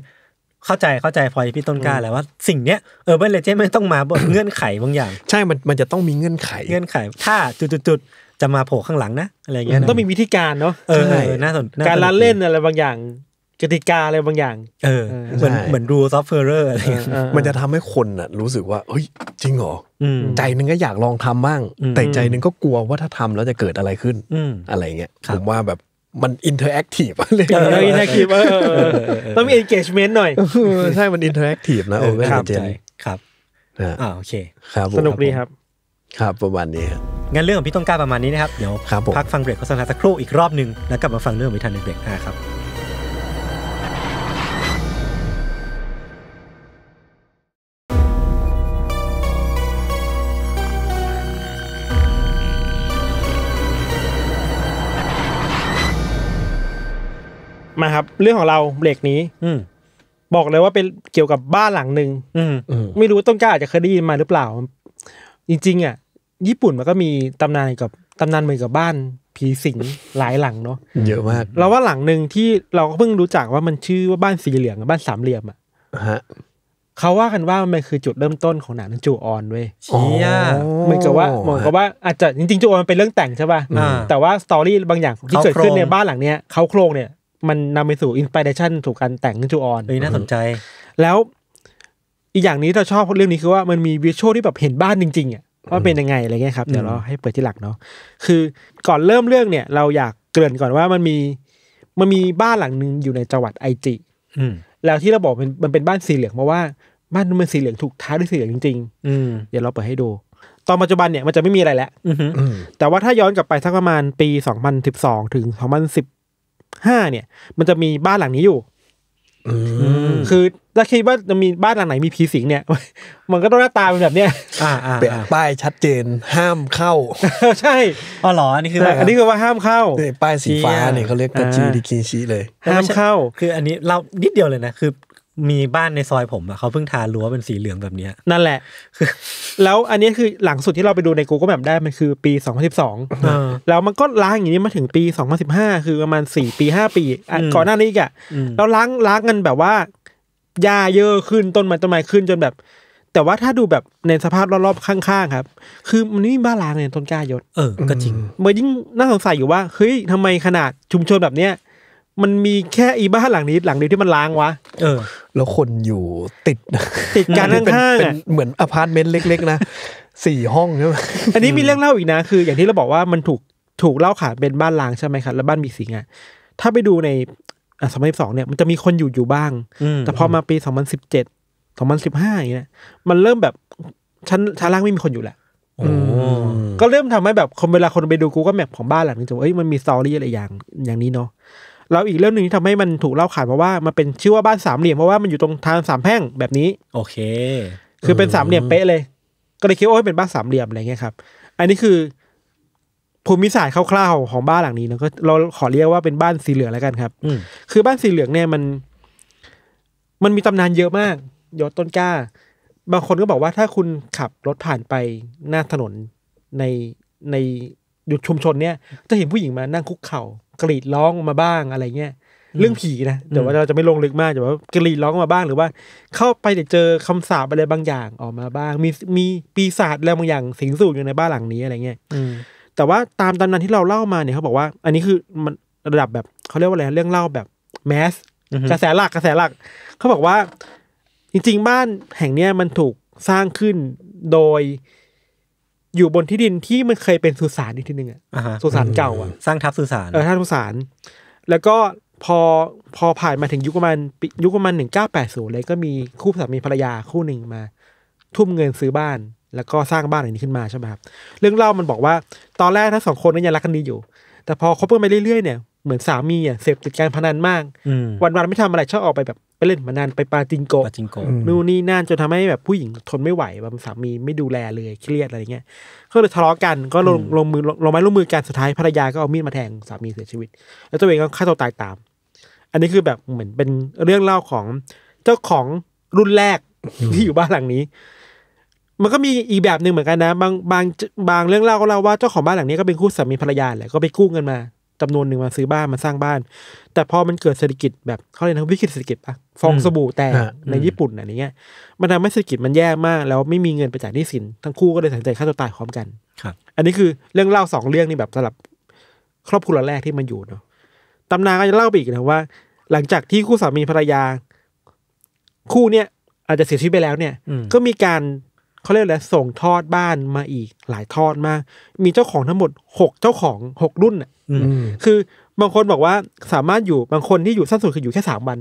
เข้าใจเข้าใจพอพี่ต้นกล้าแล้วว่าสิ่งเนี้ยเออเบนเลเจนไม่ต้องมาบนเงื่อนไขบางอย่าง ใช่มันมันจะต้องมีเงื่อนไขเงื่อนไข ถ้าจุดจุดจะมาโผล่ข้างหลังนะอะไรเงี้ยต้องมีวิธีการเนาะเออน่าสนการละเล่นอะไรบางอย่างกติกาอะไรบางอย่าง เออ เหมือนเหมือนดูซอฟเฟอร์เรอร์อะไรมันจะทำให้คนอ่ะรู้สึกว่า เฮ้ย จริงเหรอ ใจนึงก็อยากลองทำบ้าง แต่ใจนึงก็กลัวว่าถ้าทำแล้วจะเกิดอะไรขึ้นอะไรเงี้ย ผมว่าแบบมันอินเทอร์แอคทีฟเลยอินเทอร์แอคทีฟต้องมีเอนเกจเมนต์หน่อยใช่ มันอินเทอร์แอคทีฟนะโอ้ไม่เจนครับอ่าโอเค ครับสนุกดีครับ ครับประมาณนี้งั้นเรื่องของพี่ต้องกล้าประมาณนี้นะครับ เดี๋ยวพักฟังเบรกโฆษณาสักครู่อีกรอบหนึ่งแล้วกลับมาฟังเรื่องของวิธันในเบรกหน้าครับมาครับเรื่องของเราเบรกนี้ อืบอกเลยว่าเป็นเกี่ยวกับบ้านหลังหนึ่งไม่รู้ต้นกล้าอาจจะเคยได้ยินมาหรือเปล่า จริงๆอ่ะญี่ปุ่นมันก็มีตำนานกับตำนานเหมือนกับบ้านผีสิงหลายหลังเนาะเยอะมากเราว่าหลังหนึ่งที่เราก็เพิ่งรู้จักว่ามันชื่อว่าบ้านสี่เหลี่ยมบ้านสามเหลี่ยมอ่ะฮะเขาว่ากันว่ามันคือจุดเริ่มต้นของหนังจูออนเว้ยเชี่ยเหมือนกับว่าเหมือนกับว่าอาจจะจริง ๆจูออนมันเป็นเรื่องแต่งใช่ป่ะแต่ว่าสตอรี่บางอย่างที่เกิดขึ้นในบ้านหลังเนี้ยเขาโครงเนี่ยมันนำไปสู่อินสปิเรชันสู่การแต่งจูออนเลยน่าสนใจ แล้ว อีกอย่างนี้เราชอบเรื่องนี้คือว่ามันมีวิชวลที่แบบเห็นบ้านจริงๆอ่ะว่าเป็นยังไงอะไรเงี้ยครับเดี๋ยวเราให้เปิดที่หลักเนาะคือก่อนเริ่มเรื่องเนี่ย เราอยากเกริ่นก่อนว่ามันมี มันมีบ้านหลังหนึ่งอยู่ในจังหวัดไอจิแล้วที่เราบอกมันมันเป็นบ้านสีเหลืองเพราะว่าบ้านมันสีเหลืองถูกท้าด้วยสีเหลืองจริงๆ อืเดี๋ยวเราเปิดให้ดูตอนปัจจุบันเนี่ยมันจะไม่มีอะไรแล้วแต่ว่าถ้าย้อนกลับไปสักประมาณปี2012ถึงห้าเนี่ยมันจะมีบ้านหลังนี้อยู่คือ ถ้าคิดว่าจะมีบ้านหลังไหนมีผีสิงเนี่ย มันก็ต้องหน้าตาเป็นแบบเนี้ยเป็นป้ายชัดเจน ห้ามเข้า ใช่อ๋อหรออันนี้คืออันนี้คือว่าห้ามเข้าป้ายสีฟ้าเนี่ยเขาเรียกกระจีดิกินชีเลย ห้ามเข้า คือ อันนี้เรานิดเดียวเลยนะคือมีบ้านในซอยผมอะเขาเพิ่งทารั้วเป็นสีเหลืองแบบเนี้ย นั่นแหละ แล้วอันนี้คือหลังสุดที่เราไปดูใน Google Map ได้มันคือปี2012แล้วมันก็ล้างอย่างนี้มาถึงปี2015คือประมาณ4ปี5ปี ก่อนหน้านี้อีกอะแล้วล้างล้างกันแบบว่าหญ้าเยอะขึ้นต้นไม้ต้นไม้ขึ้นจนแบบ แต่ว่าถ้าดูแบบในสภาพรอบๆข้างๆครับ คือมันไม่มีบ้านล้างลนต้นกล้ายศเออก็จริงเมื่อยิ่งน่าสงสัยอยู่ว่าเฮ้ยทำไมขนาดชุมชนแบบเนี้ยมันมีแค่อีบ้านหลังนี้หลังนี้ที่มันล้างวะเออ แล้วคนอยู่ติด ติดกันข้างๆเป็นเหมือนอพาร์ตเมนต์เล็กๆนะสี่ห้องใช่ไหมอันนี้มีเรื่องเล่าอีกนะ คืออย่างที่เราบอกว่ามันถูกถูกเล่าขานเป็นบ้านล้างใช่ไหมครับแล้วบ้านมีสิงอ่ะ ถ้าไปดูในสองพันสองเนี่ยมันจะมีคนอยู่อยู่บ้าง แต่พอมาปีสองพันสิบเจ็ดสองพันสิบห้าอย่างเงี้ย มันเริ่มแบบชั้นชั้นล่างไม่มีคนอยู่แหละก็เริ่มทำให้แบบ คนเวลาคนไปดูกูก็แมปของบ้านหลังนี้จะเอ้ยมันมีซอรี่อะไรอย่างอย่างนี้เนาะแล้วอีกเรื่องหนึ่งที่ทำให้มันถูกเล่าขานราะว่ามันเป็นชื่อว่าบ้านสามเหลี่ยมเพราะว่ามันอยู่ตรงทางสามแพร่งแบบนี้ โอเค คือเป็นสามเหลี่ยมเป๊ะเลย ก็เลยคิดว่าเป็นบ้านสามเหลี่ยมอะไรเงี้ยครับ อันนี้คือภูมิศาสตร์คร่าวๆของบ้านหลังนี้นะก็เราขอเรียกว่าเป็นบ้านสีเหลืองแล้วกันครับคือบ้านสีเหลืองเนี่ยมัน มันมีตำนานเยอะมากยศต้นกล้าบางคนก็บอกว่าถ้าคุณขับรถผ่านไปหน้าถนนในในยุดชุมชนเนี่ยจะเห็นผู้หญิงมานั่งคุกเข่ากรีดร้องมาบ้างอะไรเงี้ย เรื่องผีนะ แต่ว่าเราจะไม่ลงลึกมาก แต่ว่ากรีดร้องมาบ้างหรือว่า เข้าไปเดี๋ยวเจอคำสาปอะไรบางอย่างออกมาบ้าง มีมีปีศาจอะไรบางอย่างสิงสู่อยู่ในบ้านหลังนี้อะไรเงี้ยแต่ว่าตามตำนานที่เราเล่ามาเนี่ยเขาบอกว่า อันนี้คือมันระดับแบบเขาเรียกว่าอะไร เรื่องเล่าแบบแมส กระแสหลักกระแสหลัก เขาบอกว่า จริงๆบ้านแห่งเนี้ยมันถูกสร้างขึ้นโดยอยู่บนที่ดินที่มันเคยเป็นสุสานอีกทีหนึ่งอ่ะ สุสานเก่าอ่ะ สร้างทับสุสาน เออท่าสุสาน แล้วก็พอพอผ่านมาถึงยุคประมาณยุคประมาณหนึ่งเก้าแปดศูนย์เลยก็มีคู่สามีภรรยาคู่หนึ่งมา ทุ่มเงินซื้อบ้านแล้วก็สร้างบ้านหลังนี้ขึ้นมาใช่ไหมครับเรื่องเล่ามันบอกว่า ตอนแรกทั้งสองคนนั้นยังรักกันดีอยู่ แต่พอคบกันไปเรื่อยๆเนี่ยเหมือนสามีอ่ะเสพติดการพนันมากวันวันไม่ทำอะไรชอบออกไปแบบไปเล่นมานานไปปาจิงโกปาจิงโกนู่นนี่นั่นจนทำให้แบบผู้หญิงทนไม่ไหวแบบสามีไม่ดูแลเลยเครียดอะไรเงี้ย ก็เลยทะเลาะกันก็ลงลงมือลงไม้ลงมือกันสุดท้ายภรรยาก็เอามีดมาแทงสามีเสียชีวิต แล้วตัวเองก็ฆ่าตัวตายตาม อันนี้คือแบบเหมือนเป็นเรื่องเล่าของเจ้าของรุ่นแรกที่อยู่บ้านหลังนี้ มันก็มีอีกแบบหนึ่งเหมือนกันนะ บางบางบางเรื่องเล่าก็เล่าว่าเจ้าของบ้านหลังนี้ก็เป็นคู่สามีภรรยาแหละก็ไปกู้เงินมาจำนวนหนึ่งมาซื้อบ้านมาสร้างบ้าน แต่พอมันเกิดเศรษฐกิจแบบเขาเรียกนะวิกฤตเศรษฐกิจอะฟองสบู่แตกในญี่ปุ่นอะไรเงี้ย มันทำให้เศรษฐกิจมันแย่มาก แล้วไม่มีเงินไปจ่ายหนี้สิน ทั้งคู่ก็เลยตัดสินใจฆ่าตัวตายพร้อมกันครับอันนี้คือเรื่องเล่าสองเรื่องนี่แบบสำหรับครอบครัวแรกที่มันอยู่เนาะตำนานก็จะเล่าไปอีกนะว่าหลังจากที่คู่สามีภรรยาคู่เนี้ยอาจจะเสียชีวิตไปแล้วเนี่ย ก็มีการเขาเรียกแหละส่งทอดบ้านมาอีกหลายทอดมาก มีเจ้าของทั้งหมดหกเจ้าของหกรุ่นอ่ะคือบางคนบอกว่าสามารถอยู่บางคนที่อยู่สั้นสุดคืออยู่แค่สามวัน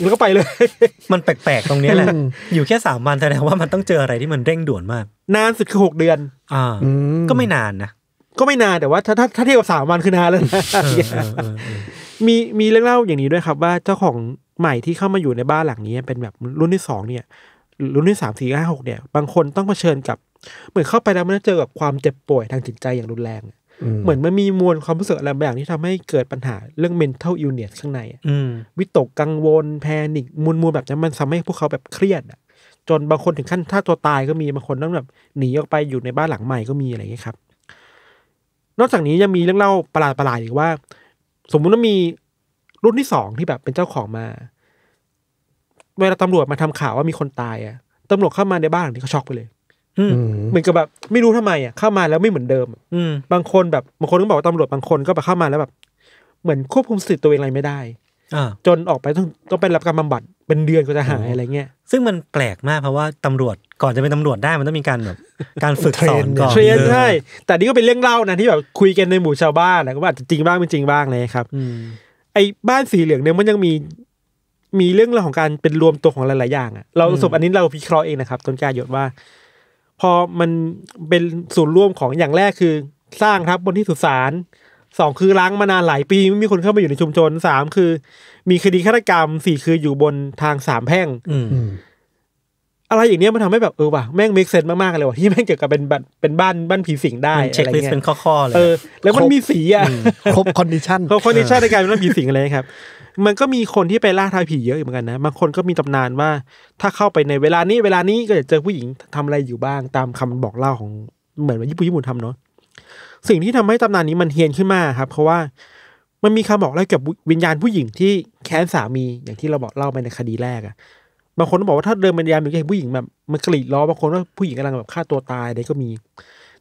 แล้วก็ไปเลย มันแปลกๆตรงนี้แหละอยู่แค่สามวันแสดงว่ามันต้องเจออะไรที่มันเร่งด่วนมาก นานสุดคือหกเดือน อ่า ก็ไม่นานนะ ก็ไม่นานแต่ว่า ถ้าถ้าถ้าเทียบกับสามวันคือนานแล้วมีมีเรื่องเล่าอย่างนี้ด้วยครับ ว่าเจ้าของใหม่ที่เข้ามาอยู่ในบ้านหลังนี้ เป็นแบบรุ่นที่สองเนี่ยรุ่นที่สามสี่ห้าหกเนี่ย บางคนต้องเผชิญกับ เหมือนเข้าไปแล้วมันจะเจอกับความเจ็บป่วยทางจิตใจอย่างรุนแรง เหมือนมันมีมวลความรู้สึกอะไรบางอย่างที่ทำให้เกิดปัญหาเรื่อง mental illness ข้างในวิตกกังวล แพนิคมวลมวลแบบนั้นมันทำให้พวกเขาแบบเครียดจนบางคนถึงขั้นถ้าตัวตายก็มี บางคนต้องแบบ หนีออกไปอยู่ในบ้านหลังใหม่ก็มีอะไรอย่างนี้ครับ นอกจากนี้ยังมีเรื่องเล่าประหลาดๆอีกว่า สมมุติว่ามีรุ่นที่สองที่แบบเป็นเจ้าของมาเวลาตำรวจมาทำข่าวว่ามีคนตายอ่ะ ตำรวจเข้ามาในบ้านหลังนี้เขาช็อกไปเลยเหมือนกับแบบไม่รู้ทำไมอ่ะเข้ามาแล้วไม่เหมือนเดิมอืบางคนแบบบางคนก็บอกว่าตำรวจบางคนก็แบบเข้ามาแล้วแบบ เหมือนควบคุมสติตัวเองอะไรไม่ได้อจนออกไปต้องต้องไปรับการบำบัดเป็นเดือนก็จะหายอะไรเงี้ย ซึ่งมันแปลกมากเพราะว่าตำรวจก่อนจะเป็นตำรวจได้มันต้องมีการแบบ การฝึกสอนก่อนเทรนใช่แต่นี่ก็เป็นเรื่องเล่านะที่แบบคุยกันในหมู่ชาวบ้านนะก็อาจจะจริงบ้างเป็นจริงบ้างเลยครับ ไอ้บ้านสีเหลืองเนี่ยมันยังมีมีเรื่องราวของการเป็นรวมตัวของหลายๆอย่างอะเราสบอันนี้เราพิเคราะห์เองนะครับ ต้นกาหยดว่า พอมันเป็นศูนย์ร่วมของอย่างแรกคือสร้างครับบนที่สุสานสองคือล้างมานานหลายปี ไม่มีคนเข้ามาอยู่ในชุมชนสามคือ มีคดีฆาตกรรมสี่คืออยู่บนทางสามแพ่งอะไรอย่างเนี้ยมันทำให้แบบเออว่ะแม่งเมกเซนมากๆเลยว่ะที่แม่งเกี่ยวกับเป็นบเป็นบ้านบ้านผีสิงได้เช็คลิสต์เป็นข้อๆเลยเออแล้วมันมีสีอ่ะครบคอนดิชันครบคอนดิชันในการเป็นบ้านผีสิงอะไรครับ มันก็มีคนที่ไปล่าทายผีเยอะอยู่เหมือนกันนะบางคนก็มีตำนานว่า ถ้าเข้าไปในเวลานี้เวลานี้ก็จะเจอผู้หญิงทำอะไรอยู่บ้างตามคำบอกเล่าของเหมือนว่าญี่ปุ่นญี่ปุ่นทำเนาะสิ่งที่ทำให้ตำนานนี้มันเฮียนขึ้นมาครับ เพราะว่ามันมีคำบอกเล่าเกี่ยวกับวิญญาณผู้หญิงที่แค้นสามีอย่างที่เราบอกเล่าไปในคดีแรกอะบางคนบอกว่าถ้าเดินบรรยายมีแค่ผู้หญิงแบบมันกรีดร้อบางคนว่าผู้หญิงกำลังแบบฆ่าตัวตายอะไรก็มี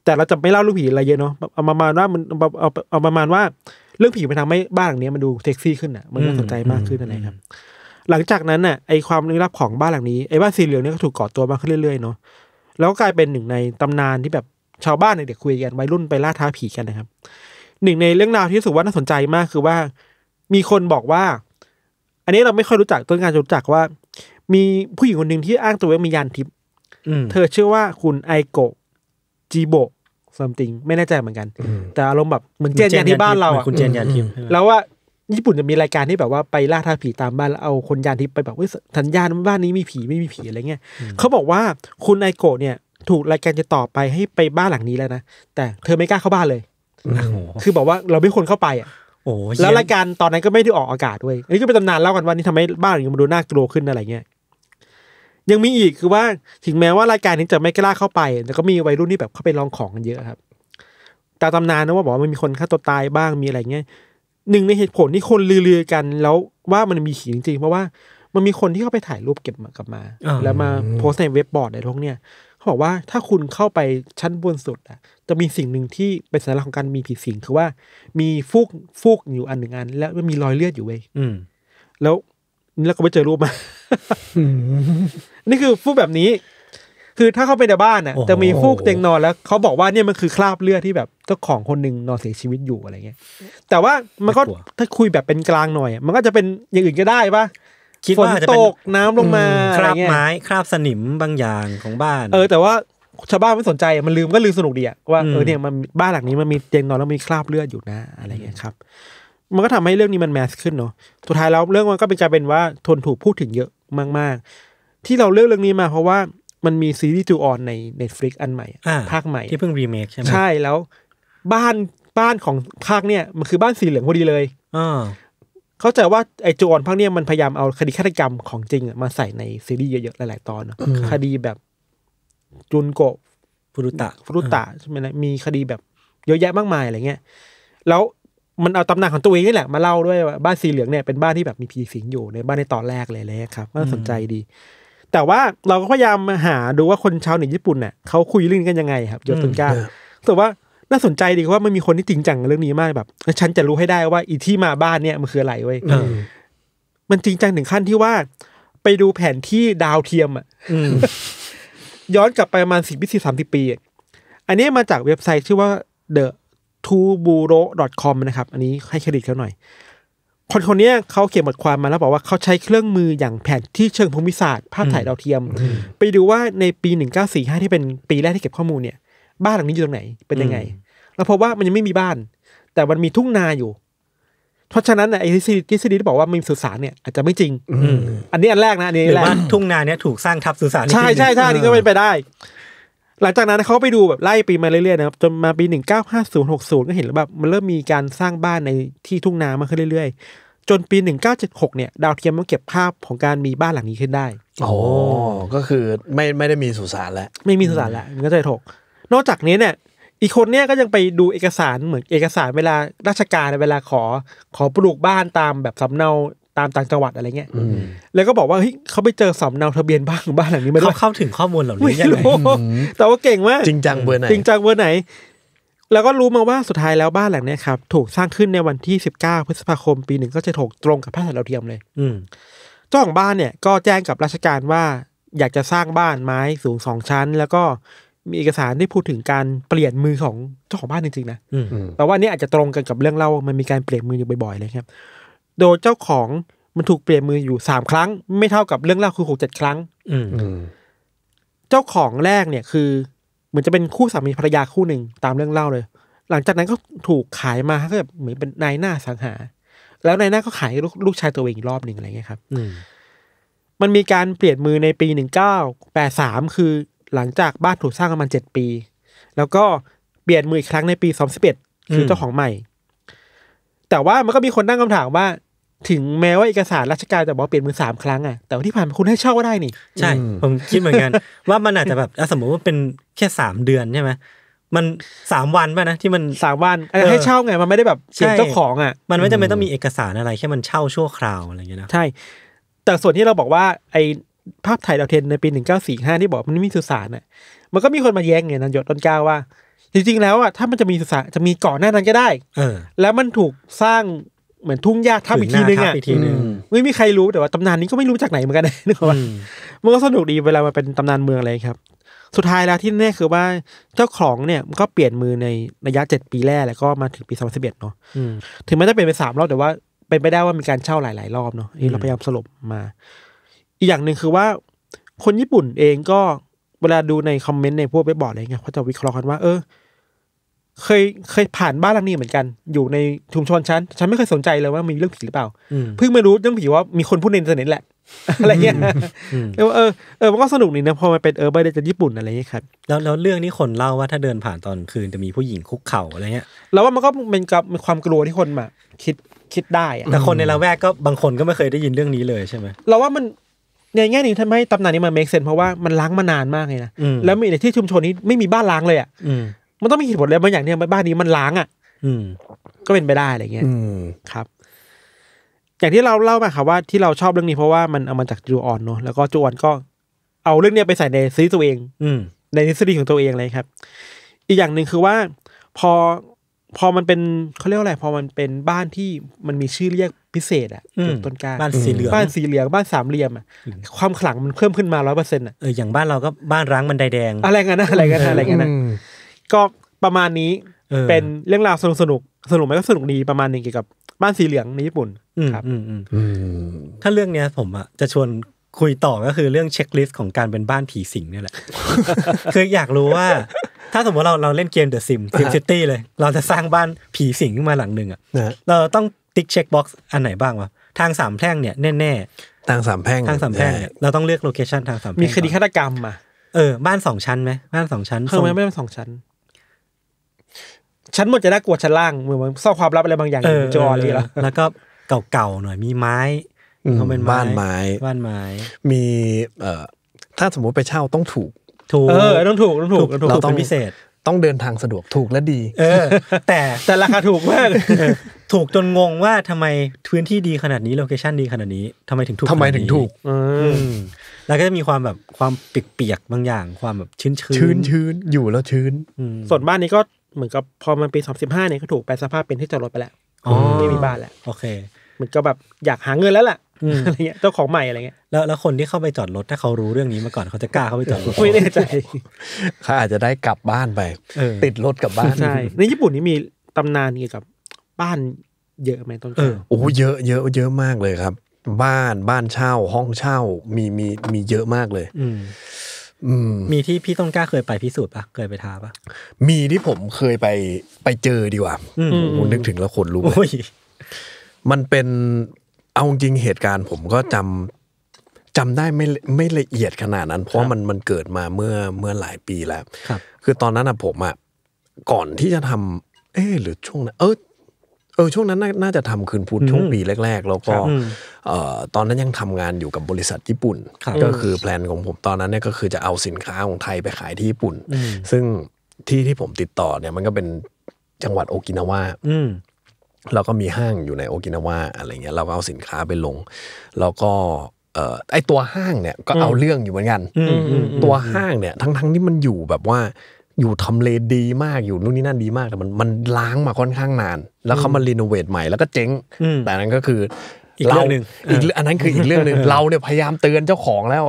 แต่เราจะไม่เล่าเรื่องผีอะไรเยอะเนาะเอาประมาณว่ามันเอาเอาประมาณว่าเรื่องผีมันทำให้บ้านหลังนี้มันดูเซ็กซี่ขึ้นอ่ะ มันน่าสนใจมากขึ้นอะไรครับ หลังจากนั้นน่ะไอความลึกลับของบ้านหลังนี้ไอบ้านสีเหลืองเนี่ยก็ถูกก่อตัวมาขึ้นเรื่อยๆเนาะแล้วก็กลายเป็นหนึ่งในตำนานที่แบบชาวบ้านเด็กคุยกันวัยรุ่นไปล่าท้าผีกันนะครับ หนึ่งในเรื่องราวที่สุว่าน่าสนใจมาก คือว่ามีคนบอกว่า อันนี้เราไม่ค่อยรู้จักต้นการรู้จักว่ามีผู้หญิงคนหนึ่งที่อ้างตัวว่ามียานทิพย์เธอเชื่อว่าคุณไอโกะจีโบะซัมติงไม่แน่ใจเหมือนกัน แต่อารมณ์แบบเหมือนเจนยานที่บ้านเราอ่ะคุณเจนยานทิพย์แล้วว่าญี่ปุ่นจะมีรายการที่แบบว่าไปล่าท้าผีตามบ้านแล้วเอาคนยานทิพย์ไปแบบว่าสัญญาณบ้านนี้มีผีไม่มีผีอะไรเงี้ยเขาบอกว่าคุณไอโกะเนี่ยถูกรายการจะต่อไปให้ไปบ้านหลังนี้แล้วนะแต่เธอไม่กล้าเข้าบ้านเลยคือบอกว่าเราไม่ควรเข้าไปอ่ะแล้วรายการตอนนั้นก็ไม่ได้ออกอากาศด้วยอันนี้ก็เป็นตำนานเล่ากันว่านี่ทำให้บ้านอย่างมันดูน่ากลัวขึ้นอะไรเงี้ยยังมีอีกคือว่าถึงแม้ว่ารายการนี้จะไม่กล้าเข้าไปแต่ก็มีวัยรุ่นที่แบบเข้าไปลองของกันเยอะครับตาตำนานนะว่าบอกว่ามันมีคนฆ่าตัวตายบ้างมีอะไรเงี้ยหนึ่งในเหตุผลที่คนลือๆกันแล้วว่ามันมีขีจริงๆ เพราะว่ามันมีคนที่เข้าไปถ่ายรูปเก็บกลับมา แล้วมาโพสในเว็บบอร์ดในพวกเนี้ย เขาบอกว่าถ้าคุณเข้าไปชั้นบนสุด อ่ะ จะมีสิ่งหนึ่งที่เป็นสัญลักษณ์ของการมีผีสิงคือว่ามีฟูกฟูกอยู่อันหนึ่งอันแล้วมันมีรอยเลือดอยู่เว้ยแล้วแล้วก็ไปเจอรูปมานี่คือฟูกแบบนี้ คือถ้าเข้าไปในบ้านน่ะจะมีฟูกเตียงนอนแล้วเขาบอกว่าเนี่ยมันคือคราบเลือดที่แบบเจ้าของคนหนึ่งนอนเสียชีวิตอยู่อะไรเงี้ย แต่ว่ามันก็ถ้าคุยแบบเป็นกลางหน่อย มันก็จะเป็นอย่างอื่นก็ได้ปะคิดว่าจะนตกน้ำลงมาคราบไม้คราบสนิมบางอย่างของบ้าน เออ แต่ว่าชาวบ้านไม่สนใจมันลืมก็ลืมสนุกดีอะว่าเออเนี่ยมันบ้านหลังนี้มันมีเตียงนอนแล้วมีคราบเลือดอยู่นะ อะไรเงี้ยครับมันก็ทำให้เรื่องนี้มันแมสขึ้นเนาะสุดท้ายแล้วเรื่องมันก็เป็นการเป็นว่าทนถูกพูดถึงเยอะมาก ๆ ที่เราเลือกเรื่องนี้มาเพราะว่ามันมีซีรีส์จูออนใน Netflix อันใหม่ ภาคใหม่ ที่เพิ่งรีเมค ใช่ไหมใช่ แล้ว บ้าน บ้านของภาคเนี่ยมันคือบ้านสีเหลืองพอดีเลยเข้าใจว่าไอ้จูออน ภาคเนี่ยมันพยายามเอาคดีฆาตกรรมของจริงมาใส่ในซีรีส์เยอะๆหลายๆ ตอนคดีแบบจุนโกฟุรุตะฟุรุตะใช่ไหมนะมีคดีแบบ เยอะแยะมากมายอะไรเงี้ย แล้วมันเอาตำนานของตัวเองนี่แหละมาเล่าด้วยว่าบ้านสีเหลืองเนี่ยเป็นบ้านที่แบบมีผีสิงอยู่ในบ้านในตอนแรกเลยเลยครับน่าสนใจดี แต่ว่าเราก็พยายามหาดูว่าคนชาวเนือญี่ปุ่นเนี่ยเขาคุยเรื่องนี้กันยังไงครับยศตุนก้าแต่ว่าน่าสนใจดีเพราะว่ามันมีคนที่จริงจังเรื่องนี้มากแบบฉันจะรู้ให้ได้ว่าอีที่มาบ้านเนี่ยมันคืออะไรเว้ยมันจริงจังถึงขั้นที่ว่าไปดูแผนที่ดาวเทียมอ่ะย้อนกลับไปประมาณสิบสีสามสิบปี อันนี้มาจากเว็บไซต์ชื่อว่า the ทูบูโร .com นะครับ อันนี้ให้เครดิตเขาหน่อย คนคนนี้เขาเขียนบทความมาแล้วบอกว่าเขาใช้เครื่องมืออย่างแผนที่เชิงภูมิศาสตร์ภาพถ่ายดาวเทียม ไปดูว่าในปี 1945 ที่เป็นปีแรกที่เก็บข้อมูลเนี่ยบ้านหลังนี้อยู่ตรงไหนเป็นยังไง แล้วพบว่ามันยังไม่มีบ้าน แต่มันมีทุ่งนาอยู่ เพราะฉะนั้นไอ้ทฤษฎีทีที่บอกว่ามีสุสานเนี่ยอาจจะไม่จริงอันนี้อันแรกนะอันนี้แรกทุ่งนาเนี้ยถูกสร้างทับสุสานรใช่ใช่ใช่นนี่ก็เป็นไปได้หลังจากนั้นเขาไปดูแบบไล่ปีมาเรื่อยๆนะครับจนมาปีหนึ่งเก็เห็นแล้วแบบมันเริ่มมีการสร้างบ้านในที่ทุ่งนามาขึ้นเรื่อยๆ จนปีหนึ่งเกก้าเเจ็ดหนี่ย ดาวเทียมมันเก็บภาพของการมีบ้านหลังนี้ขึ้นได้โอ้ก็คือไม่ไม่ได้มีสุสานแล้ว ไม่มีสุสานแล้วมันก็จะถก นอกจากนี้เนี่ยอีกคนเนี่ยก็ยังไปดูเอกสารเหมือนเอกสารเวลาราชการเวลาขอขอปลูกบ้านตามแบบสำเนาตามต่างจังหวัดอะไรเงี้ย แล้วก็บอกว่าเฮ้ยเขาไปเจอสำเนาทะเบียนบ้านบ้านหลังนี้ไม่ได้ เขาเข้าถึงข้อมูลเหล่านี้ยังไงแต่ว่าเก่งมาก จริงจังเบอร์ไหน จริงจังเบอร์ไหน แล้วก็รู้มาว่าสุดท้ายแล้วบ้านหลังนี้ครับ ถูกสร้างขึ้นในวันที่ 19 พฤษภาคมปีหนึ่งก็จะถูกตรงกับพระสารดาเทียมเลย อืเจ้าของบ้านเนี่ย ก็แจ้งกับราชการว่าอยากจะสร้างบ้านไม้สูงสองชั้น แล้วก็มีเอกสารที่พูดถึงการเปลี่ยนมือของเจ้าของบ้านจริงๆนะแต่ว่านี่อาจจะตรงกันกับเรื่องเล่ามันมีการเปลี่ยนมืออยู่บ่อยๆเลยครับโดยเจ้าของ มันถูกเปลี่ยนมืออยู่สามครั้ง ไม่เท่ากับเรื่องเล่าคือหกเจ็ดครั้ง อืเจ้าของแรกเนี่ย คือเหมือนจะเป็นคู่สามีภรรยาคู่หนึ่งตามเรื่องเล่าเลย หลังจากนั้นก็ถูกขายมาก็แบบเหมือนเป็นนายหน้าสังหา แล้วนายหน้าก็ขายลลูกชายตัวเองอีกรอบหนึ่งอะไรเงี้ยครับ อืมันมีการเปลี่ยนมือในปีหนึ่งเก้าแปดสามคือหลังจากบ้านถูกสร้างประมาณเจ็ดปี แล้วก็เปลี่ยนมืออีกครั้งในปีสองสิบเอ็ดคือเจ้าของใหม่ แต่ว่ามันก็มีคนตั้งคำถามว่าถึงแม้ ว่าเอกสารราชการจะบอกเปลี่ยนมือสามครั้งอะแต่วที่ผ่านมาคุณให้เช่าก็ได้นี่ ใช่ผมคิดเหมือนกันว่ามันอาจจะแบบสมมติว่าเป็นแค่สามเดือนใช่ไหมมันสามวันป่ะนะที่มันสามวันให้เช่าไงมันไม่ได้แบบเปลี่ยนเจ้าของอ่ะมันไม่จำเป็นต้องมีเอกสารอะไรแค่มันเช่าชั่วคราวอะไรอย่างเงี้ยนะใช่แต่ส่วนที่เราบอกว่าไอภาพถ่ายดาวเทนในปีหนึ่งเก้าสี่ห้าที่บอกมันไม่มีสุสานอ่ะ มันก็มีคนมาแย้งไงนันยศต้นก้าวว่าจริงๆแล้วอ่ะถ้ามันจะมีสุสานจะมีก่อนหน้านั้นก็ได้ เออ แล้วมันถูกสร้างเหมือนทุ่งหญ้าทับอีกทีนึงอ่ะไม่มีใครรู้แต่ว่าตำนานนี้ก็ไม่รู้จากไหนเหมือนกันนึกว่ามันก็สนุกดีเวลามันเป็นตำนานเมืองอะไรครับ สุดท้ายแล้วที่แน่คือว่าเจ้าของเนี่ยมันก็เปลี่ยนมือในระยะเจ็ดปีแรกแล้วก็มาถึงปีสองพันสิบเอ็ดเนาะถึงแม้จะเปลี่ยนไปสามรอบ แต่ว่า เป็นไปได้ว่ามีการเช่าหลายๆรอบเนาะนี่เราพยายามสรุปมา อีกอย่างหนึ่งคือว่าคนญี่ปุ่นเองก็เวลาดูในคอมเมนต์ในพวกเว็บบอร์ดอะไรเงี้ยเขาจะวิเคราะห์กันว่าเออเคยเคยผ่านบ้านหลังนี้เหมือนกันอยู่ในชุมชนฉันฉันไม่เคยสนใจเลยว่ามีเรื่องผีหรือเปล่าเพิ่งมารู้เรื่องผีว่ามีคนพูดในเทอร์เน็ตแหละ อะไรเงี้ยแล้วเออเออมันก็สนุกนี่นะพอมาเป็นเออไปจากญี่ปุ่นอะไรเงี้ยครับ แล้วแล้วเรื่องนี้คนเล่าว่าถ้าเดินผ่านตอนคืนจะมีผู้หญิงคุกเข่าอะไรเงี้ยแล้วว่ามันก็เป็นกับความกลัวที่คนมา คิดคิดได้แต่คนในละแวกก็บางคนก็ไม่เคยได้ยินเรื่องนี้เลยใช่ไหมเราว่ามันในแง่นี้ทำให้ตำนานนี้มันเมกเซนเพราะว่ามันล้างมานานมากเลยนะแล้วมีในที่ชุมชนนี้ไม่มีบ้านล้างเลยอ่ะมันต้องมีเหตุผลอะไรบางอย่างเนี่ยบ้านนี้มันล้างอ่ะอืมก็เป็นไปได้อะไรเงี้ยครับ อย่างที่เราเล่าไปครับว่าที่เราชอบเรื่องนี้เพราะว่ามันเอามาจากจูออนเนาะแล้วก็จูออนก็ เอาเรื่องเนี้ยไปใส่ในซีตัวเอง อืม ในทฤษฎีของตัวเองเลยครับ อีกอย่างหนึ่งคือว่า พอพอมันเป็นเขาเรียกว่าอะไรพอมันเป็นบ้านที่มันมีชื่อเรียกพิเศษอ่ะต้นกาบ้านสีเหลืองบ้านสีเหลืองบ้านสามเหลี่ยมอ่ะความขลังมันเพิ่มขึ้นมาร้อยเปอร์เซ็นต์อ่ะเอออย่างบ้านเราก็บ้านร้างมันไดแดงอะไรกันนะอะไรกันนะอะไรกันนะก็ประมาณนี้เป็นเรื่องราวสนุกสนุกสนุกไหมก็สนุกดีประมาณนึงเกี่ยวกับบ้านสีเหลืองในญี่ปุ่นครับถ้าเรื่องเนี้ยผมอ่ะจะชวนคุยต่อก็คือเรื่องเช็คลิสต์ของการเป็นบ้านผีสิงเนี่ยแหละ คืออยากรู้ว่า ถ้าสมมติเราเราเล่นเกมเดอะซิมซิมซิตี้เลยเราจะสร้างบ้านผีสิงขึ้นมาหลังหนึ่งอ่ะเราต้องติ๊กเช็คบ็อกซ์อันไหนบ้างวะทางสามแพร่งเนี่ย แน่ๆทางสามแพร่งทางสามแพร่งเนี่ยเราต้องเลือกโลเคชันทางสามแพร่งมีคดีฆาตกรรมอ่ะเออบ้านสองชั้นไหมบ้านสองชั้นเคยไหมไม่บ้นสองชั้นชั้นบนจะน่ากลัวชั้นล่างเหมือนซ่อนความลับอะไรบางอย่างอยู่จอเลยแล้วแล้วก็เก่าๆหน่อยมีไม้เขาเป็นบ้านไม้บ้านไม้ มีเอ่อถ้าสมมุติไปเช่าต้องถูกถูกเออต้องถูกต้องถูกเราต้องพิเศษต้องเดินทางสะดวกถูกและดี เออ แต่แต่ราคาถูกมากถูกจนงงว่าทำไมพื้นที่ดีขนาดนี้โลเคชั่นดีขนาดนี้ทำไมถึงถูกทำไมถึงถูกแล้วก็จะมีความแบบความเปียกๆบางอย่าง ความแบบชื้นชื้นชื้นอยู่แล้วชื้น ส่วนบ้านนี้ก็เหมือนกับพอมันปีสองสิบห้าเนี่ยก็ถูกแปลสภาพเป็นที่จอดรถไปแล้วไม่มีบ้านแล้วโอเคเหมือนก็แบบอยากหาเงินแล้วล่ะอะไรเงี้ยเจ้าของใหม่อะไรเงี้ยแล้วแล้วคนที่เข้าไปจอดรถถ้าเขารู้เรื่องนี้มาก่อนเขาจะกล้าเข้าไปจอดรถไม่แน่ใจเขาอาจจะได้กลับบ้านไปติดรถกลับบ้านใช่ในญี่ปุ่นนี่มีตำนานเกี่ยวกับ บ้านเยอะไหมต้นกอ้าโอ้เยอะเยอะเยอะมากเลยครับ บ้านบ้านเช่าห้องเช่ามีมีมีเยอะมากเลยอืมีที่พี่ต้นกล้าเคยไปพิสูจน์ปะเคยไปทาปะมีที่ผมเคยไปไปเจอดีกว่าืมนึกถึงแล้วขนลุกเลยมันเป็นเอาจริงเหตุการณ์ผมก็จำจำได้ไม่ไม่ละเอียดขนาดนั้น เพราะมันมันเกิดมาเมื่อเมื่อหลายปีแล้วคือตอนนั้นอะผมอะก่อนที่จะทำ เออหรือช่วงนั้นเออเออช่วงนั้นน่าจะทำคืนพุธช่วงปีแรก ๆ แล้วก็ตอนนั้นยังทำงานอยู่กับบริษัทญี่ปุ่น ก็คือแพลนของผมตอนนั้นเนี่ยก็คือจะเอาสินค้าของไทยไปขายที่ญี่ปุ่น ซึ่งที่ที่ผมติดต่อเนี่ยมันก็เป็นจังหวัดโอกินาวาแล้วก็มีห้างอยู่ในโอกินาวาอะไรเงี้ยเราก็เอาสินค้าไปลง แล้วก็ไอตัวห้างเนี่ยก็เอาเรื่องอยู่เหมือนกันตัวห้างเนี่ยทั้งๆที่มันอยู่แบบว่าอยู่ทำเลดีมากอยู่นู่นนี่นั่นดีมากแต่มันมันล้างมาค่อนข้างนาน แล้วเขามารีโนเวทใหม่แล้วก็เจ๊งแต่นั้นก็คืออีกเรื่องหนึ่งอีกอันนั้นคืออีกเรื่องหนึ่งเราเนี่ยพยายามเตือนเจ้าของแล้ว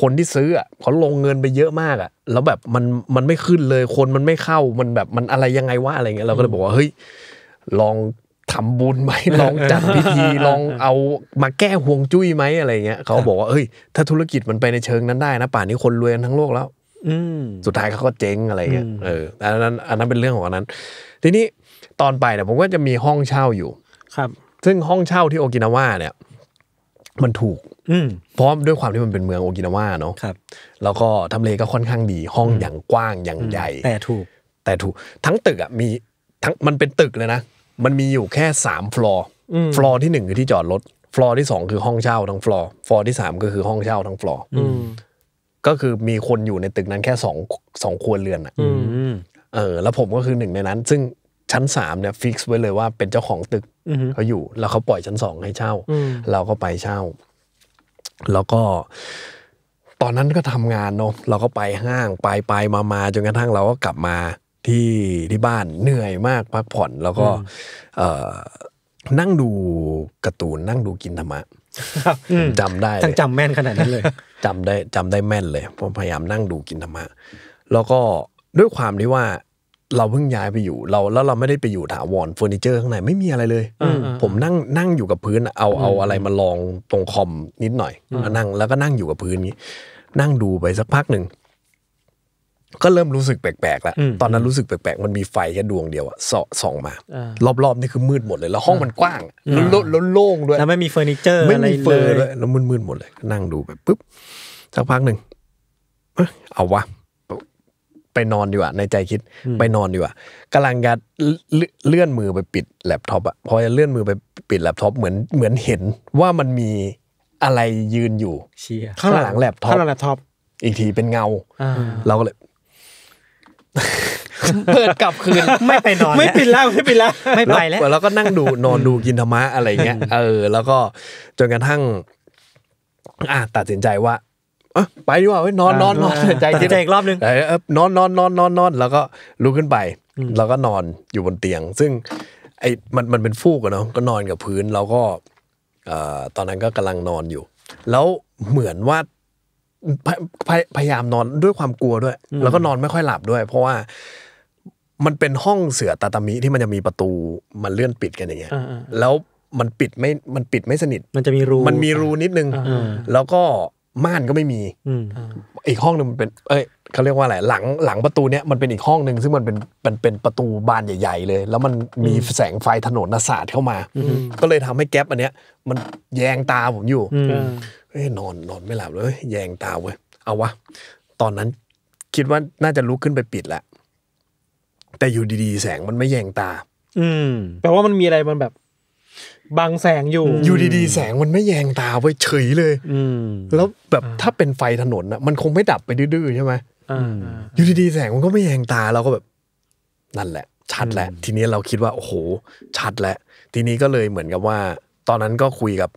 คนที่ซื้ออ่ะเขาลงเงินไปเยอะมากอ่ะ แล้วแบบมันมันไม่ขึ้นเลยคนมันไม่เข้ามันแบบมันอะไรยังไงว่าอะไรเงี้ยเราก็เลยบอกว่าเฮ้ยลองทำบุญไหมลองจัดพิธีลองเอามาแก้ห่วงจุ้ยไหมอะไรเงี้ยเขาบอกว่าเฮ้ยถ้าธุรกิจมันไปในเชิงนั้นได้นะป่านนี้คนรวยกันทั้งโลกแล้วสุดท้ายเขาก็เจ๊งอะไรเงี้ย เอออันนั้น อันนั้นเป็นเรื่องของอันนั้น ทีนี้ตอนไปเนี่ยผมก็จะมีห้องเช่าอยู่ ครับ ซึ่งห้องเช่าที่โอกินาว่าเนี่ย มันถูก อืเพราะด้วยความที่มันเป็นเมืองโอกินาว่าเนาะ ครับ แล้วก็ทำเลก็ค่อนข้างดี ห้องอย่างกว้างอย่างใหญ่ แต่ถูก แต่ถูก ทั้งตึกอ่ะมี ทั้ง มันเป็นตึกเลยนะ มันมีอยู่แค่สามฟลอร์ ฟลอร์ที่หนึ่งคือที่จอดรถ ฟลอร์ที่สองคือห้องเช่าทั้งฟลอร์ ฟลอร์ที่สามก็คือห้องเช่า ทั้งฟลอร์ก็คือมีคนอยู่ในตึกนั้นแค่สองสองครัวเรือนอ่ะเออ แล้วผมก็คือหนึ่งในนั้น ซึ่งชั้นสามเนี่ยฟิกซ์ไว้เลยว่าเป็นเจ้าของตึกเขาอยู่ แล้วเขาปล่อยชั้นสองให้เช่า เราก็ไปเช่า แล้วก็ ตอนนั้นก็ทำงานเนาะ เราก็ไปห้างไปไปมามาจนกระทั่ง เราก็กลับมาที่ที่บ้านเหนื่อยมากพักผ่อนแล้วก็เนั่งดูการ์ตูนนั่งดูกินธรรมะจำได้ทั้งจำแม่นขนาดนั้นเลย จำได้จำได้แม่นเลย ผมพยายามนั่งดูกินธรรมะแล้วก็ด้วยความที่ว่า เราเพิ่งย้ายไปอยู่ เราแล้วเราไม่ได้ไปอยู่ถาวรเฟอร์นิเจอร์ ข้างในไม่มีอะไรเลยผมนั่งนั่งอยู่กับพื้น เอาเอาอะไรมาลองตรงคอมนิดหน่อยนั่งแล้วก็นั่งอยู่กับพื้นนี้ นั่งดูไปสักพักหนึ่งก็เริ่มรู้สึกแปลกๆแล้ว ตอนนั้นรู้สึกแปลกๆ มันมีไฟแค่ดวงเดียวอะส่องมารอบๆนี่คือมืดหมดเลย แล้วห้องมันกว้าง แล้วโล่งด้วย แล้วไม่มีเฟอร์นิเจอร์ไม่มีเฟอร์เลยแล้วมืดๆหมดเลยนั่งดูไปปุ๊บสักพักหนึ่งเอาวะ ไปนอนดีกว่า ในใจคิด ไปนอนดีกว่ากำลังจะเลื่อนมือไปปิดแล็ปท็อปอะพอจะเลื่อนมือไปปิดแล็ปท็อปเหมือนเหมือนเห็นว่ามันมีอะไรยืนอยู่ข้างหลังแล็ปท็อปข้างหลังแล็ปท็อป อีกทีเป็นเงาเราก็เลยเปิดกลับคืนไม่ไปนอนไม่ปิดแล้วไม่ปิดแล้ว ไม่ไปแล้วแล้วก็นั่งดูนอนดูกินธรรมะอะไรเงี้ยเออ แล้วก็จนกระทั่ง อ่ะตัดสินใจว่าอไปดีกว่าเว้ยนอนนอนนอนใจเนใจอีกรอบนึงนอนนอนนอนนอนนอนแล้วก็ลุกขึ้นไป แล้วก็นอนอยู่บนเตียง ซึ่ง ไอ้มันมันเป็นฟูกอะเนาะก็นอนกับพื้นแล้วก็ตอนนั้นก็กำลังนอนอยู่แล้วเหมือนว่าพยายามนอนด้วยความกลัวด้วย แล้วก็นอนไม่ค่อยหลับด้วย เพราะว่ามันเป็นห้องเสือตาตามิที่มันจะมีประตูมันเลื่อนปิดกันอย่างเงี้ยแล้วมันปิดไม่มันปิดไม่สนิท มันจะมีรูมันมีรูนิดนึงแล้วก็ม่านก็ไม่มีอีกห้องนึงมันเป็นเอ้ยเขาเรียกว่าอะไรหลังหลังประตูเนี้ยมันเป็นอีกห้องหนึ่งซึ่งมันเป็นเป็นเป็นประตูบานใหญ่ ๆ เลย แล้วมันมีแสงไฟถนนนาสาดเข้ามาก็เลยทำให้แก๊ป อันเนี้ย มันแยงตาผมอยู่นอนนอนไม่หลับเลยแยงตาเว้ยเอาวะตอนนั้นคิดว่าน่าจะลุกขึ้นไปปิดแหละ แต่อยู่ดีๆแสงมันไม่แยงตา อืมแปลว่ามันมีอะไรมันแบบบังแสงอยู่ อยู่ดีๆแสงมันไม่แยงตาไว้เฉยเลย อืแล้วแบบถ้าเป็นไฟถนนอะมันคงไม่ดับไปดื้อๆใช่ไหมอยู่ดีๆแสงมันก็ไม่แยงตาเราก็แบบ นั่นแหละ ชัดแหละ ทีนี้เราคิดว่าโอ้โหชัดแล้วทีนี้ก็เลยเหมือนกับว่า ตอนนั้นก็คุยกับ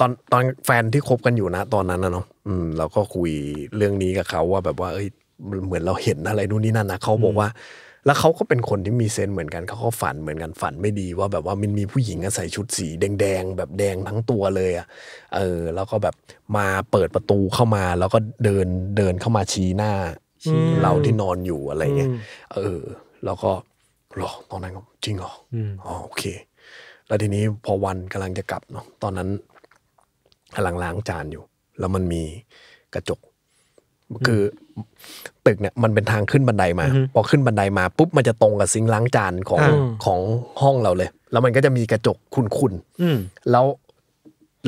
ตอนตอนแฟนที่คบกันอยู่นะ ตอนนั้นนะเนาะอืมเราก็คุยเรื่องนี้กับเขาว่าแบบว่า เอ้ยเหมือนเราเห็นอะไรนู่นนี่นั่นนะเขาบอกว่า แล้วเขาก็เป็นคนที่มีเซนเหมือนกันเขาก็ฝันเหมือนกันฝันไม่ดีว่าแบบว่ามันมีผู้หญิงใส่ชุดสีแดงๆแบบแดงทั้งตัวเลยอ่ะเออแล้วก็แบบมาเปิดประตูเข้ามาแล้วก็เดินเดินเข้ามาชี้หน้าเราที่นอนอยู่อะไรเงี้ยเออแล้วก็หรอตอนนั้นก็จริงเหรออ๋อโอเค แล้วทีนี้พอวันกำลังจะกลับเนาะตอนนั้นกำลังล้างจานอยู่ แล้วมันมีกระจก คือ ตึกเนี่ย มันเป็นทางขึ้นบันไดมาพอขึ้นบันไดมา ปุ๊บมันจะตรงกับซิงล้างจานของของห้องเราเลย แล้วมันก็จะมีกระจกคุณๆแล้ว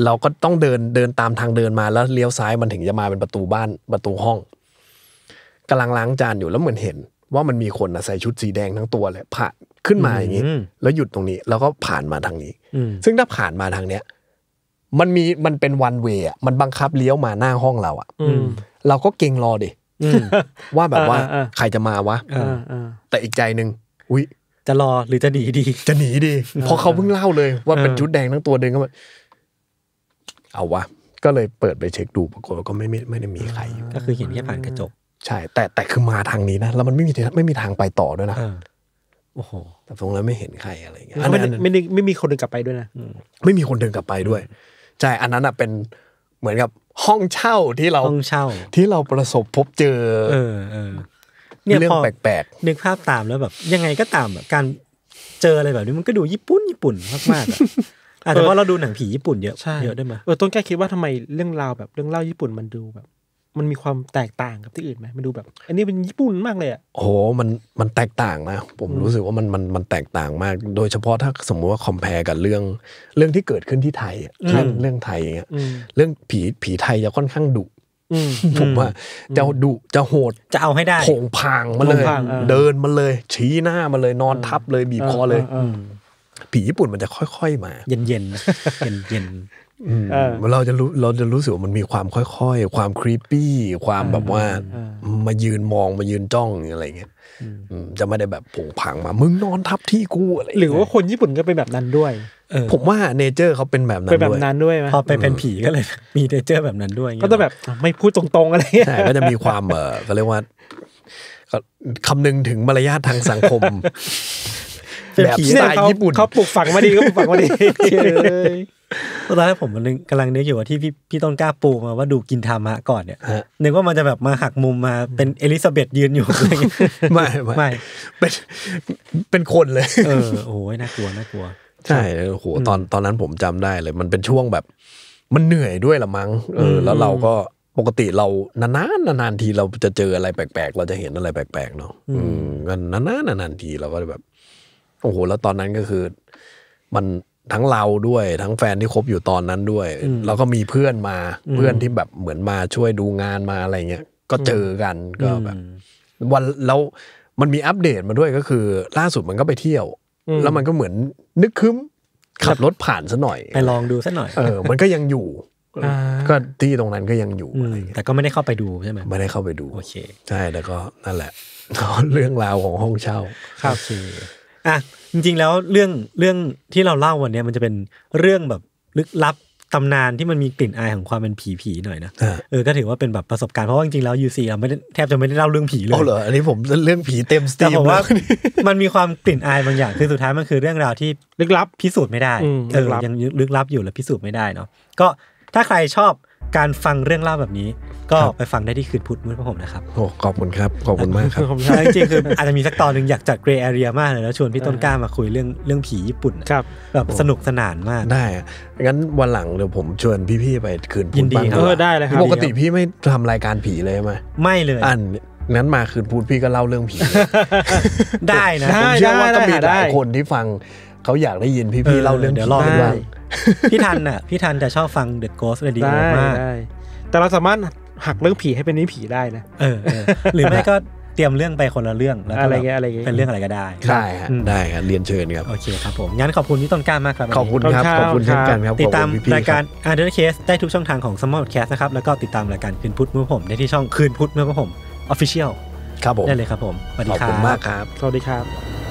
เราก็ต้องเดินเดินตามทางเดินมาแล้วเลี้ยวซ้ายมันถึงจะมาเป็นประตูบ้าน ประตูห้อง กำลังล้างจานอยู่แล้วเหมือนเห็นว่ามันมีคนใส่ชุดสีแดงทั้งตัวเลยผ่านขึ้นมาอย่างนี้แล้วหยุดตรงนี้ แล้วก็ผ่านมาทางนี้ซึ่งถ้าผ่านมาทางเนี้ยมันมีมันเป็นวันเวย์มันบังคับเลี้ยวมาหน้าห้องเราอ่ะเราก็เก่งรอดิว่าแบบว่า ใครจะมาวะแต่อีกใจหนึ่งอุ้ยจะรอหรือจะหนีดีจะหนีดีเพราะเขาเพิ่งเล่าเลย ว่าเป็นชุดแดงทั้งตัวเดินเข้ามาเอาวะก็เลยเปิดไปเช็คดูปรากฏว่าก็ไม่ไม่ไม่ได้มีใครก็คือเห็นแค่ผ่านกระจกใช่ แต่แต่คือมาทางนี้นะแล้วมันไม่มีไม่มีทางไปต่อด้วยนะโอ้โหแต่ตรงแล้วไม่เห็นใครอะไรเงี้ยไม่ไม่ไม่มีคนเดินกลับไปด้วยนะไม่มีคนเดินกลับไปด้วยใช่ อันนั้นอ่ะเป็นเหมือนกับห้องเช่าที่เราห้องเช่าที่เราประสบพบเจอ เออเออเนี่ยเรื่องแปลกๆ นึกภาพตามแล้วแบบ ยังไงก็ตามแบบ การเจออะไรแบบนี้มันก็ดูญี่ปุ่น ญี่ปุ่นมากๆออ่ะแต่ว่าเราดูหนังผีญี่ปุ่นเยอะ เยอะด้วยมั้ยเออต้นแก้คิดว่าทำไมเรื่องราวแบบเรื่องเล่าญี่ปุ่นมันดูแบบมันมีความแตกต่างกับที่อื่นไหมมันดูแบบ อันนี้เป็นญี่ปุ่นมากเลยอ่ะโอ้โหมันมันแตกต่างนะผมรู้สึกว่ามันมันมันแตกต่างมาก โดยเฉพาะถ้าสมมติว่าคอมเพลกับเรื่อง เรื่องที่เกิดขึ้นที่ไทยเรื่องเรื่องไทยอ่เงี้ยเรื่องผีผีไทยจะค่อนข้างดุผมว่าจะดุจะโหดจะเอาให้ได้ผงพังมาเลยเดินมาเลย ชี้หน้ามาเลยนอนทับเลยบีบคอเลยผีญี่ปุ่นมันจะค่อยๆมา เย็นๆเย็นเราจะรู้เราจะรู้สึกว่ามันมีความค่อย ๆ ความครีปปี้ ความแบบว่ามายืนมองมายืนจ้องอะไรเงี้ยจะไม่ได้แบบผงผางมามึงนอนทับที่กูอะไรหรือว่าคนญี่ปุ่นก็เป็นแบบนั้นด้วย ผมว่าเนเจอร์เขาเป็นแบบนั้นด้วยเป็นแบบนั้นด้วยพอไปเป็นผีก็เลย มีเนเจอร์แบบนั้นด้วยก็จะแบบไม่พูดตรงๆอะไรใช่ก็จะมีความเออเขาเรียกว่าคำนึงถึงมารยาททางสังคมแบบสไตล์ญี่ปุ่นเขาปลูกฝังมาดีก็ปลูกฝังมาดีเตอนแรกผมมันกำลังนึกอยู่ว่าที่พี่พี่ต้นกล้าปูมาว่าดูกินธรรมะก่อนเนี่ยนึกว่ามันจะแบบมาหักมุมมาเป็นเอลิซาเบธยืนอยู่ไม่ไม่ เป็นเป็นคนเลยเออโอ้ยน่ากลัวน่ากลัว ใช่โอ้โหตอนตอนนั้นผมจำได้เลย มันเป็นช่วงแบบ มันเหนื่อยด้วยละมั้งเออแล้วเราก็ปกติเรานานๆนาน ๆ ทีเราจะเจออะไรแปลกๆเราจะเห็นอะไรแปลกๆเนาะอืมนานๆนานๆทีเราก็แบบโอ้โหแล้วตอนนั้นก็คือมันทั้งเราด้วยทั้งแฟนที่คบอยู่ตอนนั้นด้วยแล้วก็มีเพื่อนมาเพื่อนที่แบบเหมือนมาช่วยดูงานมาอะไรเงี้ยก็เจอกัน ก็แบบ วันแล้วมันมีอัปเดตมาด้วยก็คือ ล่าสุด มันก็ไปเที่ยว แล้วมันก็เหมือนนึกคึ้มขับรถผ่านซะหน่อย ไปลองดูซะหน่อยเออมันก็ยังอยู่ก็ที่ตรงนั้นก็ยังอยู่แต่ก็ไม่ได้เข้าไปดูใช่ไหมไม่ได้เข้าไปดูโอเคใช่แล้วก็นั่นแหละเรื่องราวของห้องเช่าครับคือ่ะจริงๆแล้วเรื่องเรื่องที่เราเล่าวันนี้มันจะเป็นเรื่องแบบลึกลับตำนานที่มันมีกลิ่นอายของความเป็นผีผีหน่อยนะเออก็ถือว่าเป็นแบบประสบการณ์เพราะว่าจริงๆแล้วยูซีเราไม่ได้แทบจะไม่ได้เล่าเรื่องผีเลยอ๋อเหรออันนี้ผมเรื่องผีเต็มสตรีมแต่ผมว่ามันมีความกลิ่นอายบางอย่างคือสุดท้ายมันคือเรื่องราวที่ลึกลับพิสูจน์ไม่ได้เออยังลึกลับอยู่และพิสูจน์ไม่ได้เนาะก็ถ้าใครชอบการฟังเรื่องเล่าแบบนี้ ก็ไปฟังได้ที่คืนพุธมืดพระผมนะครับโอ้ขอบคุณครับ ขอบคุณมากครับจริงๆคืออาจจะมีสักตอนหนึ่งอยากจัดเกรย์แอเรียมากเลย แล้วชวนพี่ต้นกล้ามาคุยเรื่องเรื่องผีญี่ปุ่นครับแบบสนุกสนานมากได้ งั้นวันหลังเดี๋ยวผมชวนพี่ๆไปคืนพุธบ้าดเออได้เลยครับ ปกติพี่ไม่ทำรายการผีเลยไหมไม่เลย อันนั้นมาคืนพทธพี่ก็เล่าเรื่องผี ได้นะผมเชื่อว่าก็มีหลายคนที่ฟังเขาอยากได้ยินพี่ๆเล่าเรื่องเดี๋ยวรอให้พี่ทันอ่ะพี่ทันจะชอบฟังเดอะโกสเลยดีมากแต่เราสามารถหักเรื่องผี ให้เป็นนิผีได้นะเออ หรือไม่ก็เตรียมเรื่องไปคนละเรื่องแล้วอะไรเงี้ยอะไรเงี้ย เป็นเรื่องอะไรก็ได้ได้ได้ครับเรียนเชิญครับ โอเคครับผม งั้นขอบคุณพี่ต้นกล้ามากครับ ขอบคุณครับ ขอบคุณเช่นกันครับติดตามรายการอนเดอร์เคสได้ทุกช่องทาง ของสมอลแคสนะครับ แล้วก็ติดตามรายการคืนพุธเมื่อผมได้ที่ช่องคืนพุธเมื่อผมออฟฟิเชียลครับผม ได้เลยครับผมสวัสดีครับขอบคุณมากครับสวัสดีครับ